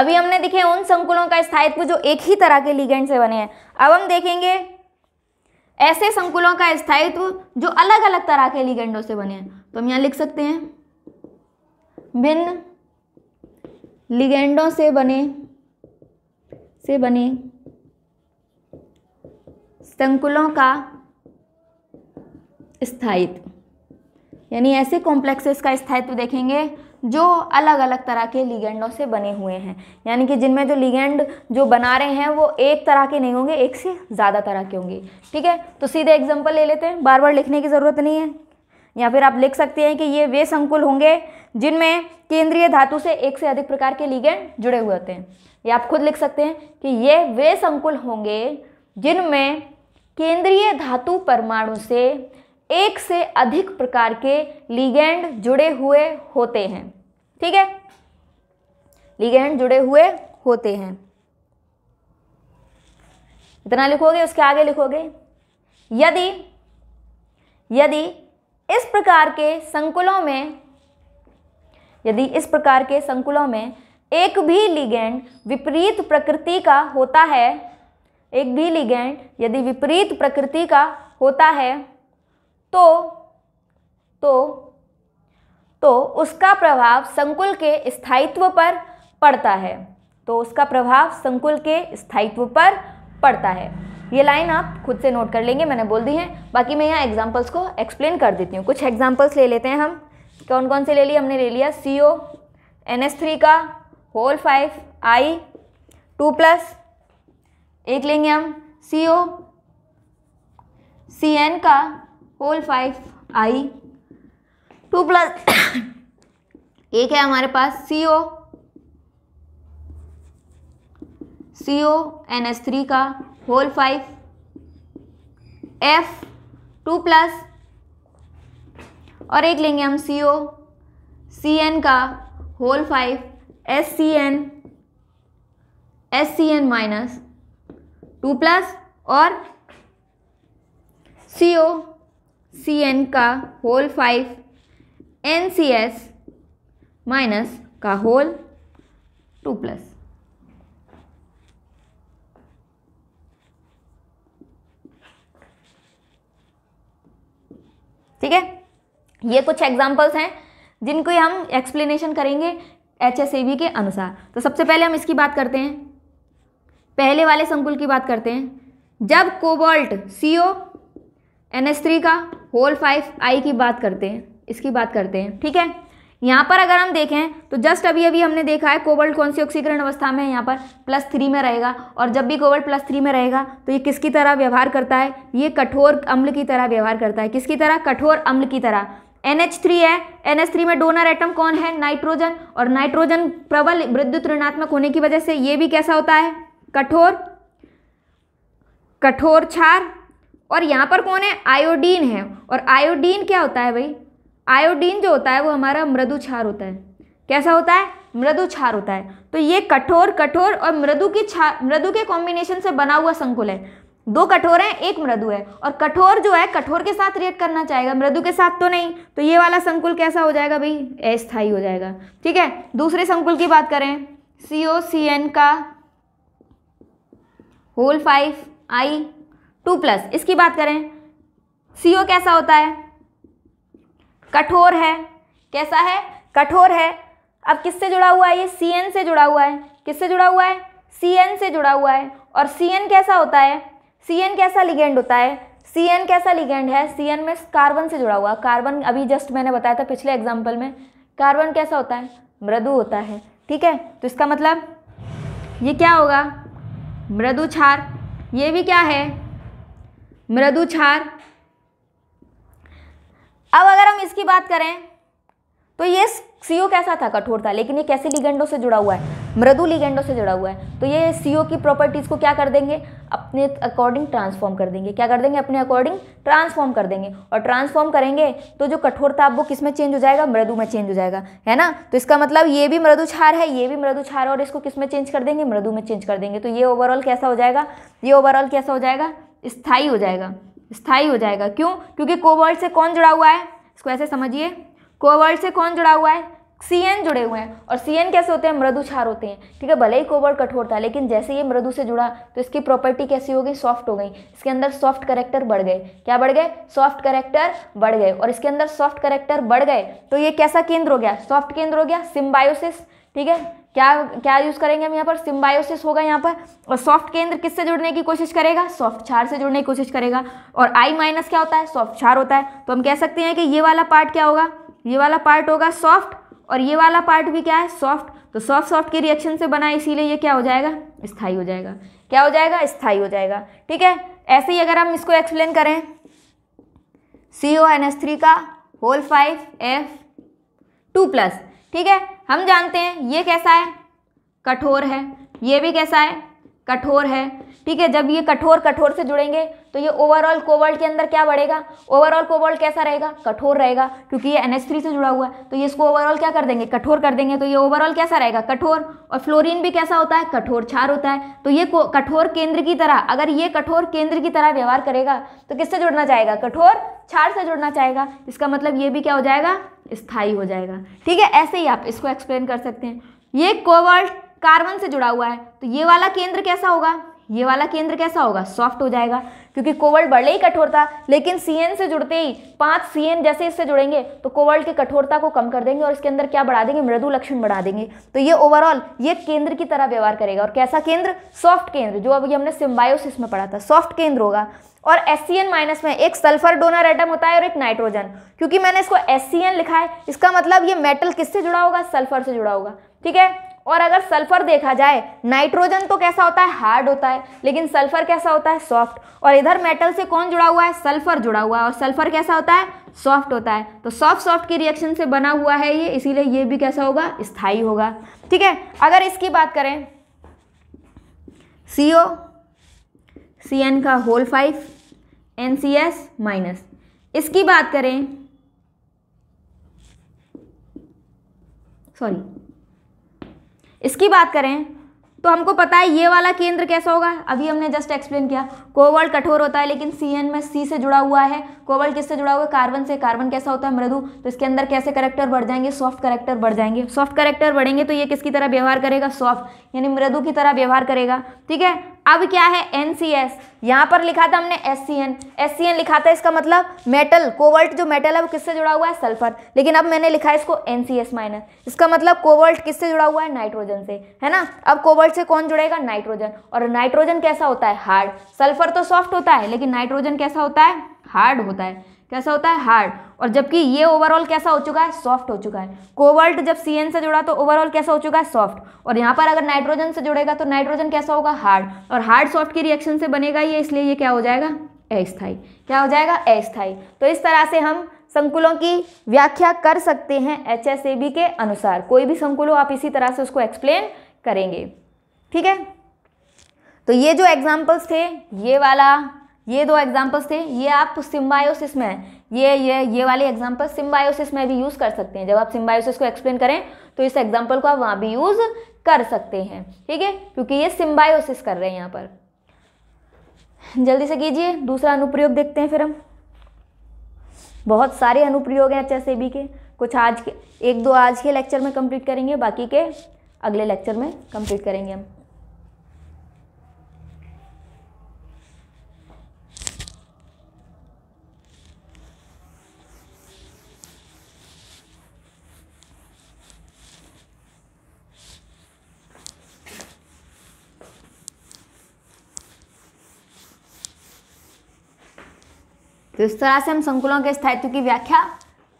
अभी हमने देखे उन संकुलों का स्थायित्व जो एक ही तरह के लिगेंड से बने हैं अब हम देखेंगे ऐसे संकुलों का स्थायित्व जो अलग अलग तरह के लिगेंडों से बने हैं तो हम यहां लिख सकते हैं भिन्न लिगेंडों से बने से बने संकुलों का स्थायित्व यानी ऐसे कॉम्प्लेक्सेस का स्थायित्व देखेंगे जो अलग अलग तरह के लिगेंडों से बने हुए हैं यानी कि जिनमें जो लिगेंड जो बना रहे हैं वो एक तरह के नहीं होंगे एक से ज़्यादा तरह के होंगे ठीक है तो सीधे एग्जाम्पल ले लेते हैं बार बार लिखने की ज़रूरत नहीं है या फिर आप लिख सकते हैं कि ये वे संकुल होंगे जिनमें केंद्रीय धातु से एक से अधिक प्रकार के लिगेंड जुड़े हुए होते हैं या आप खुद लिख सकते हैं कि ये वे संकुल होंगे जिनमें केंद्रीय धातु परमाणु से एक से अधिक प्रकार के लिगेंड जुड़े हुए होते हैं ठीक है लिगेंड जुड़े हुए होते हैं इतना लिखोगे उसके आगे लिखोगे यदि यदि इस प्रकार के संकुलों में यदि इस प्रकार के संकुलों में एक भी लिगेंड विपरीत प्रकृति का होता है एक भी लिगेंड यदि विपरीत प्रकृति का होता है तो तो तो उसका प्रभाव संकुल के स्थायित्व पर पड़ता है तो उसका प्रभाव संकुल के स्थायित्व पर पड़ता है ये लाइन आप खुद से नोट कर लेंगे मैंने बोल दी है बाकी मैं यहाँ एग्जाम्पल्स को एक्सप्लेन कर देती हूँ कुछ एग्जाम्पल्स ले लेते हैं हम कौन कौन से ले लिए हमने ले लिया C O N S three का whole five I two plus एक लेंगे हम सी ओ सी एन का whole five I two plus एक है हमारे पास C O C O N S three का whole five F two plus और एक लेंगे हम सी ओ सी एन का whole five S C N S C N minus two plus और सी ओ सी एन का whole five N C S minus का whole two plus ठीक है ये कुछ एग्जाम्पल्स हैं जिनको हम एक्सप्लेनेशन करेंगे एच एस के अनुसार तो सबसे पहले हम इसकी बात करते हैं पहले वाले संकुल की बात करते हैं जब cobalt C O N S three का होल फाइव आई की बात करते हैं इसकी बात करते हैं ठीक है यहाँ पर अगर हम देखें तो जस्ट अभी अभी हमने देखा है कोबल्ट कौन सी ऑक्सीकरण अवस्था में है यहाँ पर प्लस थ्री में रहेगा और जब भी कोबल्ट प्लस थ्री में रहेगा तो ये किसकी तरह व्यवहार करता है ये कठोर अम्ल की तरह व्यवहार करता है किसकी तरह कठोर अम्ल की तरह NH3 है NH3 में डोनर एटम कौन है नाइट्रोजन और नाइट्रोजन प्रबल विद्युत ऋणात्मक होने की वजह से ये भी कैसा होता है कठोर कठोर क्षार और यहाँ पर कौन है आयोडीन है और आयोडीन क्या होता है भाई आयोडीन जो होता है वो हमारा मृदु छार होता है कैसा होता है मृदु क्षार होता है तो ये कठोर कठोर और मृदु की छा मृदु के कॉम्बिनेशन से बना हुआ संकुल है दो कठोर हैं एक मृदु है और कठोर जो है कठोर के साथ रिएक्ट करना चाहेगा मृदु के साथ तो नहीं तो ये वाला संकुल कैसा हो जाएगा भाई अस्थाई हो जाएगा ठीक है दूसरे संकुल की बात करें सी ओ सी एन का whole five I two plus इसकी बात करें सी कैसा होता है कठोर है कैसा है कठोर है अब किससे जुड़ा हुआ है ये सी एन से जुड़ा हुआ है किससे जुड़ा हुआ है सी एन से जुड़ा हुआ है और सी एन कैसा होता है सी एन कैसा लिगेंड होता है सी एन कैसा लिगेंड है सी एन में कार्बन से जुड़ा हुआ कार्बन अभी जस्ट मैंने बताया था पिछले एग्जाम्पल में कार्बन कैसा होता है मृदु होता है ठीक है तो इसका मतलब ये क्या होगा मृदु क्षार ये भी क्या है मृदु क्षार अब अगर हम इसकी बात करें तो ये सीओ कैसा था कठोर था लेकिन ये कैसे लिगेंडों से जुड़ा हुआ है मृदु लिगेंडों से जुड़ा हुआ है तो ये सीओ की प्रॉपर्टीज़ को क्या कर देंगे अपने अकॉर्डिंग ट्रांसफॉर्म कर देंगे क्या कर देंगे अपने अकॉर्डिंग ट्रांसफॉर्म कर देंगे और ट्रांसफॉर्म करेंगे तो जो कठोर था वो किस में चेंज हो जाएगा मृदु में चेंज हो जाएगा है ना तो इसका मतलब ये भी मृदु छार है ये भी मृदु छार और इसको किस में चेंज कर देंगे मृदु में चेंज कर देंगे तो ये ओवरऑल कैसा हो जाएगा ये ओवरऑल कैसा हो जाएगा स्थाई हो जाएगा स्थाई हो जाएगा क्यों क्योंकि कोवर्ड से कौन जुड़ा हुआ है इसको ऐसे समझिए कोवर्ड से कौन जुड़ा हुआ है सी एन जुड़े हुए हैं और सी एन कैसे होते हैं मृदु छार होते हैं ठीक है भले ही कोवर्ड कठोर था लेकिन जैसे ये मृदु से जुड़ा तो इसकी प्रॉपर्टी कैसी हो गई सॉफ्ट हो गई इसके अंदर सॉफ्ट करेक्टर बढ़ गए क्या बढ़ गए सॉफ्ट करेक्टर बढ़ गए और इसके अंदर सॉफ्ट करेक्टर बढ़ गए तो ये कैसा केंद्र हो गया सॉफ्ट केंद्र हो गया सिम्बायोसिस ठीक है क्या क्या यूज़ करेंगे हम यहाँ पर सिम्बायोसिस होगा यहाँ पर और सॉफ्ट केंद्र किससे जुड़ने की कोशिश करेगा सॉफ्ट क्षार से जुड़ने की कोशिश करेगा और आई माइनस क्या होता है सॉफ्ट क्षार होता है तो हम कह सकते हैं कि ये वाला पार्ट क्या होगा ये वाला पार्ट होगा सॉफ्ट और ये वाला पार्ट भी क्या है सॉफ्ट तो सॉफ्ट सॉफ्ट के रिएक्शन से बना इसीलिए ये क्या हो जाएगा स्थाई हो जाएगा क्या हो जाएगा स्थाई हो जाएगा ठीक है ऐसे ही अगर हम इसको एक्सप्लेन करें C O N S three का whole five F two plus ठीक है हम जानते हैं ये कैसा है कठोर है ये भी कैसा है कठोर है ठीक है जब ये कठोर कठोर से जुड़ेंगे तो ये ओवरऑल कोबाल्ट के अंदर क्या बढ़ेगा ओवरऑल कोबाल्ट कैसा रहेगा कठोर रहेगा क्योंकि ये एन से जुड़ा हुआ है तो ये इसको ओवरऑल क्या कर देंगे कठोर कर देंगे तो ये ओवरऑल कैसा रहेगा कठोर और फ्लोरीन भी कैसा होता है कठोर छार होता है तो ये कठोर केंद्र की तरह अगर ये कठोर केंद्र की तरह व्यवहार करेगा तो किससे जुड़ना चाहेगा कठोर छार से जुड़ना चाहेगा इसका मतलब ये भी क्या हो जाएगा स्थायी हो जाएगा ठीक है ऐसे ही आप इसको एक्सप्लेन कर सकते हैं ये कोबाल्ट कार्बन से जुड़ा हुआ है तो ये वाला केंद्र कैसा होगा ये वाला केंद्र कैसा होगा सॉफ्ट हो जाएगा क्योंकि कोवल्ट बड़े ही कठोरता लेकिन सीएन से जुड़ते ही पांच सीएन जैसे इससे जुड़ेंगे तो कोवल्ट के कठोरता को कम कर देंगे और इसके अंदर क्या बढ़ा देंगे मृदु लक्षण बढ़ा देंगे तो ये ओवरऑल ये केंद्र की तरह व्यवहार करेगा और कैसा केंद्र सॉफ्ट केंद्र जो अभी हमने सिम्बायोसिस में पढ़ा था सॉफ्ट केंद्र होगा और एस माइनस में एक सल्फर डोनर एटम होता है और एक नाइट्रोजन क्योंकि मैंने इसको एस लिखा है इसका मतलब ये मेटल किससे जुड़ा होगा सल्फर से जुड़ा होगा ठीक है और अगर सल्फर देखा जाए नाइट्रोजन तो कैसा होता है हार्ड होता है लेकिन सल्फर कैसा होता है सॉफ्ट और इधर मेटल से कौन जुड़ा हुआ है सल्फर जुड़ा हुआ है और सल्फर कैसा होता है सॉफ्ट होता है तो सॉफ्ट सॉफ्ट की रिएक्शन से बना हुआ है ये इसीलिए ये भी कैसा होगा स्थाई होगा ठीक है अगर इसकी बात करें सी ओ सी एन का whole five N C S minus इसकी बात करें सॉरी इसकी बात करें तो हमको पता है ये वाला केंद्र कैसा होगा अभी हमने जस्ट एक्सप्लेन किया कोवल कठोर होता है लेकिन सी एन में सी से जुड़ा हुआ है कोवल किससे जुड़ा हुआ है कार्बन से कार्बन कैसा होता है मृदु तो इसके अंदर कैसे करेक्टर बढ़ जाएंगे सॉफ्ट करेक्टर बढ़ जाएंगे सॉफ्ट करेक्टर बढ़ेंगे तो ये किसकी तरह व्यवहार करेगा सॉफ्ट यानी मृदु की तरह व्यवहार करेगा ठीक है अब क्या है एन सी एस यहाँ पर लिखा था हमने S C N S C N लिखा था इसका मतलब मेटल कोवल्ट जो मेटल है वो किससे जुड़ा हुआ है सल्फर लेकिन अब मैंने लिखा है इसको एन सी एस माइनस इसका मतलब कोवल्ट किससे जुड़ा हुआ है नाइट्रोजन से है ना अब कोवल्ट से कौन जुड़ेगा नाइट्रोजन और नाइट्रोजन कैसा होता है हार्ड सल्फर तो सॉफ्ट होता है लेकिन नाइट्रोजन कैसा होता है हार्ड होता है कैसा होता है हार्ड और जबकि ये ओवरऑल कैसा हो चुका है सॉफ्ट हो चुका है कोवल्ट जब सी से जुड़ा तो ओवरऑल कैसा हो चुका है सॉफ्ट और यहाँ पर अगर नाइट्रोजन से जुड़ेगा तो नाइट्रोजन कैसा होगा हार्ड और हार्ड सॉफ्ट की रिएक्शन से बनेगा ये इसलिए ये क्या हो जाएगा अस्थाई क्या हो जाएगा अस्थाई तो इस तरह से हम संकुलों की व्याख्या कर सकते हैं एच के अनुसार कोई भी संकुल आप इसी तरह से उसको एक्सप्लेन करेंगे ठीक है तो ये जो एग्जाम्पल्स थे ये वाला ये दो एग्जाम्पल्स थे ये आप सिम्बायोसिस में ये ये ये वाले एग्जाम्पल सिम्बायोसिस में भी यूज़ कर सकते हैं जब आप सिम्बायोसिस को एक्सप्लेन करें तो इस एग्जाम्पल को आप वहाँ भी यूज़ कर सकते हैं ठीक है क्योंकि ये सिम्बायोसिस कर रहे हैं यहाँ पर जल्दी से कीजिए दूसरा अनुप्रयोग देखते हैं फिर हम बहुत सारे अनुप्रयोग हैं अच्छे से बी के कुछ आज के एक दो आज के लेक्चर में कंप्लीट करेंगे बाकी के अगले लेक्चर में कंप्लीट करेंगे हम तो इस तरह से हम संकुलों के स्थायित्व की व्याख्या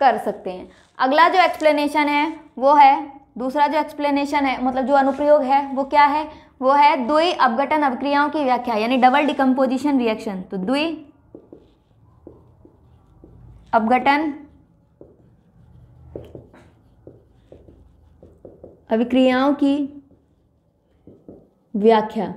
कर सकते हैं अगला जो एक्सप्लेनेशन है वो है दूसरा जो एक्सप्लेनेशन है मतलब जो अनुप्रयोग है वो क्या है वो है द्वि अवघटन अवक्रियाओं की व्याख्या यानी डबल डिकम्पोजिशन रिएक्शन तो द्वि अवघटन अभिक्रियाओं की व्याख्या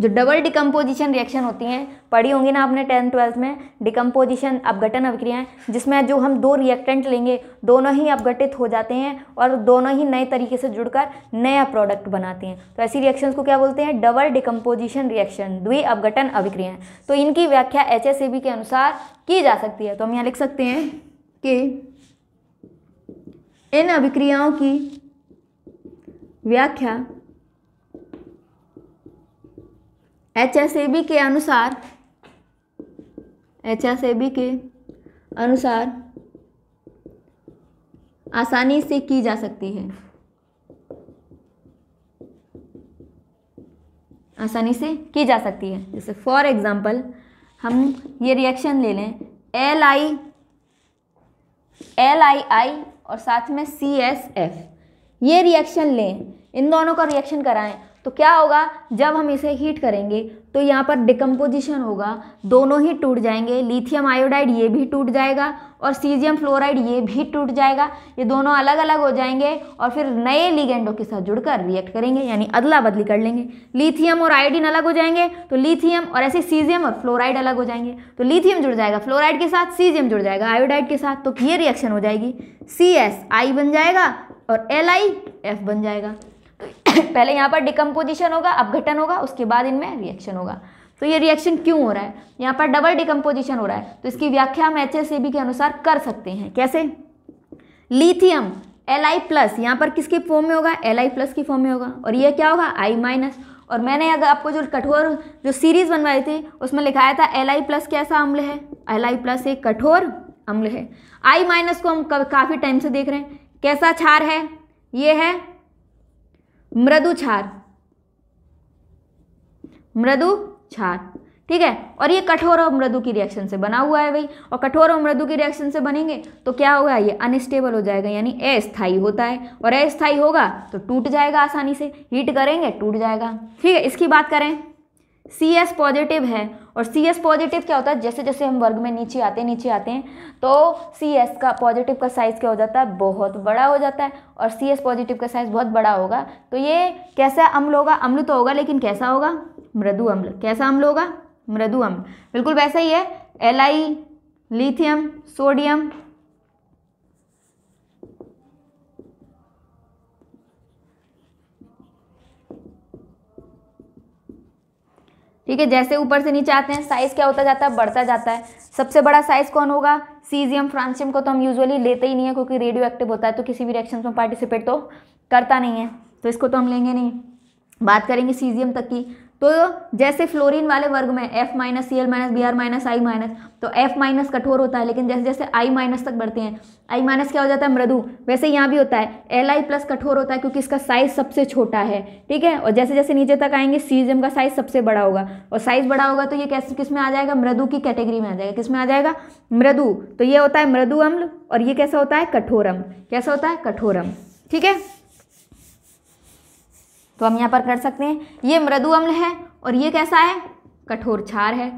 जो डबल डिकम्पोजिशन रिएक्शन होती हैं पढ़ी होंगी ना आपने टेंथ ट्वेल्थ में डिकम्पोजिशन अपघटन अभिक्रियाएं जिसमें जो हम दो रिएक्टेंट लेंगे दोनों ही अपघटित हो जाते हैं और दोनों ही नए तरीके से जुड़कर नया प्रोडक्ट बनाते हैं तो ऐसी रिएक्शंस को क्या बोलते हैं डबल डिकम्पोजिशन रिएक्शन द्वि अपघटन अभिक्रियाएं तो इनकी व्याख्या एच के अनुसार की जा सकती है तो हम यहाँ लिख सकते हैं कि इन अभिक्रियाओं की व्याख्या एच एस ए बी के अनुसार एच एस ए बी के अनुसार आसानी से की जा सकती है आसानी से की जा सकती है जैसे फॉर एग्जांपल हम ये रिएक्शन ले लें एल आई एल आई आई और साथ में सी एस एफ ये रिएक्शन लें इन दोनों का रिएक्शन कराएं तो क्या होगा जब हम इसे हीट करेंगे तो यहाँ पर डिकम्पोजिशन होगा दोनों ही टूट जाएंगे लिथियम आयोडाइड ये भी टूट जाएगा और सीजियम फ्लोराइड ये भी टूट जाएगा ये दोनों अलग अलग हो जाएंगे और फिर नए लिगेंडों के साथ जुड़कर रिएक्ट करेंगे यानी अदला बदली कर लेंगे लिथियम और आयोडीन अलग हो जाएंगे तो लिथियम और ऐसे सीजियम और फ्लोराइड अलग हो जाएंगे तो लिथियम जुड़ जाएगा फ्लोराइड के साथ सीजियम जुड़ जाएगा आयोडाइड के साथ तो ये रिएक्शन हो जाएगी सी एस आई बन जाएगा और एल आई एफ बन जाएगा पहले यहाँ पर डिकम्पोजिशन होगा अपघटन होगा उसके बाद इनमें रिएक्शन होगा तो ये रिएक्शन क्यों हो रहा है यहाँ पर डबल डिकम्पोजिशन हो रहा है तो इसकी व्याख्या हम एच के अनुसार कर सकते हैं कैसे लिथियम एल आई प्लस यहाँ पर किसके फॉर्म में होगा एल आई प्लस की फॉर्म में होगा और ये क्या होगा आई माइनस और मैंने अगर आपको जो कठोर जो सीरीज बनवाई थी उसमें लिखाया था एल आई प्लस कैसा अम्ल है एल आई प्लस एक कठोर अम्ल है आई माइनस को हम काफ़ी टाइम से देख रहे हैं कैसा छार है ये है छार मृदु छार ठीक है और ये कठोर और मृदु की रिएक्शन से बना हुआ है भाई और कठोर और मृदु की रिएक्शन से बनेंगे तो क्या होगा ये अनस्टेबल हो जाएगा यानी अस्थाई होता है और अस्थाई होगा तो टूट जाएगा आसानी से हीट करेंगे टूट जाएगा ठीक है इसकी बात करें सी एस पॉजिटिव है और सी एस पॉजिटिव क्या होता है जैसे जैसे हम वर्ग में नीचे आते हैं नीचे आते हैं तो सी एस का पॉजिटिव का साइज़ क्या हो जाता है बहुत बड़ा हो जाता है और सी एस पॉजिटिव का साइज़ बहुत बड़ा होगा तो ये कैसा अम्ल होगा अम्ल तो होगा लेकिन कैसा होगा मृदु अम्ल कैसा अम्ल होगा मृदु अम्ल बिल्कुल वैसा ही है एल आई लिथियम सोडियम ठीक है जैसे ऊपर से नीचे आते हैं साइज़ क्या होता जाता है बढ़ता जाता है सबसे बड़ा साइज़ कौन होगा सीजियम फ्रांसियम को तो हम यूजुअली लेते ही नहीं है क्योंकि रेडियो एक्टिव होता है तो किसी भी रिएक्शन में पार्टिसिपेट तो करता नहीं है तो इसको तो हम लेंगे नहीं बात करेंगे सीजियम तक की तो जैसे फ्लोरीन वाले वर्ग में F minus C L minus B R minus I minus तो F माइनस कठोर होता है लेकिन जैसे जैसे I माइनस तक बढ़ते हैं I माइनस क्या हो जाता है मृदु वैसे यहाँ भी होता है एल आई प्लस कठोर होता है क्योंकि इसका साइज सबसे छोटा है ठीक है और जैसे जैसे नीचे तक आएंगे सीजियम का साइज सबसे बड़ा होगा और साइज बड़ा होगा तो ये कैसे किस में आ जाएगा मृदु की कैटेगरी में आ जाएगा किस में आ जाएगा मृदु तो ये होता है मृदु अम्ल और ये कैसा होता है कठोर अम्ल कैसा होता है कठोर अम्ल ठीक है तो हम यहाँ पर कर सकते हैं ये मृदु अम्ल है और ये कैसा है कठोर छार है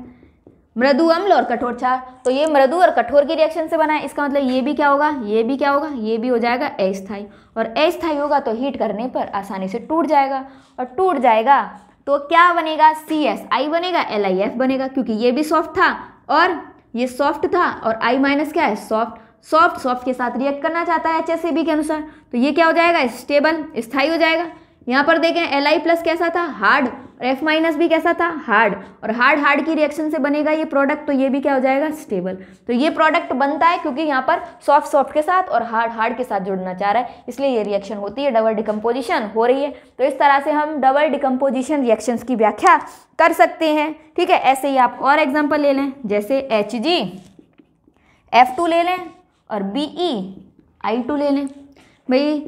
मृदु अम्ल और कठोर छार तो ये मृदु और कठोर की रिएक्शन से बना है इसका मतलब ये भी क्या होगा ये भी क्या होगा ये भी हो जाएगा अस्थाई और अस्थाई होगा तो हीट करने पर आसानी से टूट जाएगा और टूट जाएगा तो क्या बनेगा सी एस आई बनेगा एल आई एफ बनेगा क्योंकि ये भी सॉफ्ट था और ये सॉफ्ट था और आई माइनस क्या है सॉफ्ट सॉफ्ट सॉफ्ट के साथ रिएक्ट करना चाहता है एच एस ए बी के अनुसार तो ये क्या हो जाएगा स्टेबल स्थाई हो जाएगा यहाँ पर देखें एल आई प्लस कैसा था हार्ड और एफ माइनस भी कैसा था हार्ड और हार्ड हार्ड की रिएक्शन से बनेगा ये प्रोडक्ट तो ये भी क्या हो जाएगा स्टेबल तो ये प्रोडक्ट बनता है क्योंकि यहाँ पर सॉफ्ट सॉफ्ट के साथ और हार्ड हार्ड के साथ जुड़ना चाह रहा है इसलिए ये रिएक्शन होती है डबल डिकम्पोजिशन हो रही है तो इस तरह से हम डबल डिकम्पोजिशन रिएक्शन की व्याख्या कर सकते हैं ठीक है ऐसे ही आप और एग्जाम्पल ले लें जैसे एच जी एफ टू ले लें और बी ई आई टू ले लें भाई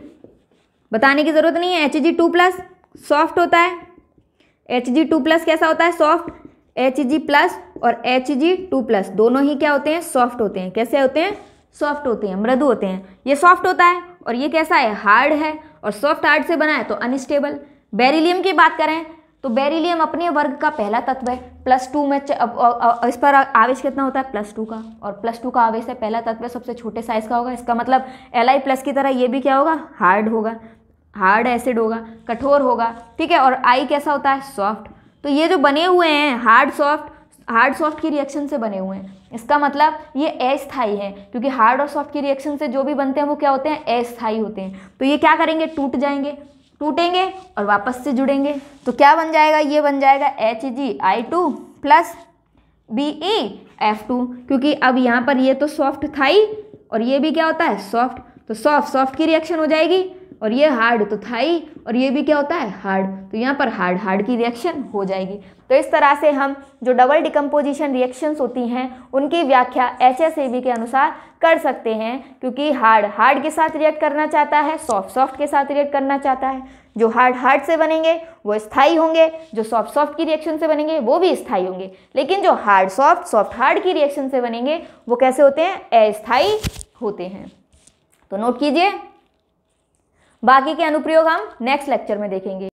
बताने की ज़रूरत नहीं है H G two plus soft होता है एच जी टू प्लस कैसा होता है सॉफ्ट एच जी प्लस और एच जी टू प्लस दोनों ही क्या होते हैं सॉफ्ट होते हैं कैसे होते हैं सॉफ्ट होते हैं मृदु होते हैं ये सॉफ्ट होता है और ये कैसा है हार्ड है और सॉफ्ट हार्ड से बना है तो अनस्टेबल बेरिलियम की बात करें तो बेरिलियम अपने वर्ग का पहला तत्व है प्लस टू में अ, इस पर आवेश कितना होता है प्लस टू का और प्लस टू का आवेश है पहला तत्व सबसे छोटे साइज का होगा इसका मतलब एल आई प्लस की तरह ये भी क्या होगा हार्ड होगा हार्ड एसिड होगा कठोर होगा ठीक है और आई कैसा होता है सॉफ्ट तो ये जो बने हुए हैं हार्ड सॉफ्ट हार्ड सॉफ्ट की रिएक्शन से बने हुए हैं इसका मतलब ये अस्थाई है क्योंकि हार्ड और सॉफ्ट की रिएक्शन से जो भी बनते हैं वो क्या होते हैं एस्थाई होते हैं तो ये क्या करेंगे टूट जाएंगे टूटेंगे और वापस से जुड़ेंगे तो क्या बन जाएगा ये बन जाएगा H G I two plus B E F two क्योंकि अब यहाँ पर ये तो सॉफ्ट था ही और ये भी क्या होता है सॉफ्ट तो सॉफ्ट सॉफ्ट की रिएक्शन हो जाएगी और ये हार्ड तो था ही और ये भी क्या होता है हार्ड तो यहाँ पर हार्ड हार्ड की रिएक्शन हो जाएगी तो इस तरह से हम जो डबल डिकम्पोजिशन रिएक्शंस होती हैं उनकी व्याख्या एच एस के अनुसार कर सकते हैं क्योंकि हार्ड हार्ड के साथ रिएक्ट करना चाहता है सॉफ्ट सॉफ्ट के साथ रिएक्ट करना चाहता है जो हार्ड हार्ड से बनेंगे वो स्थाई होंगे जो सॉफ्ट सॉफ्ट की रिएक्शन से बनेंगे वो भी स्थाई होंगे लेकिन जो हार्ड सॉफ्ट सॉफ्ट हार्ड की रिएक्शन से बनेंगे वो कैसे होते हैं अस्थाई होते हैं तो नोट कीजिए बाकी के अनुप्रयोग हम नेक्स्ट लेक्चर में देखेंगे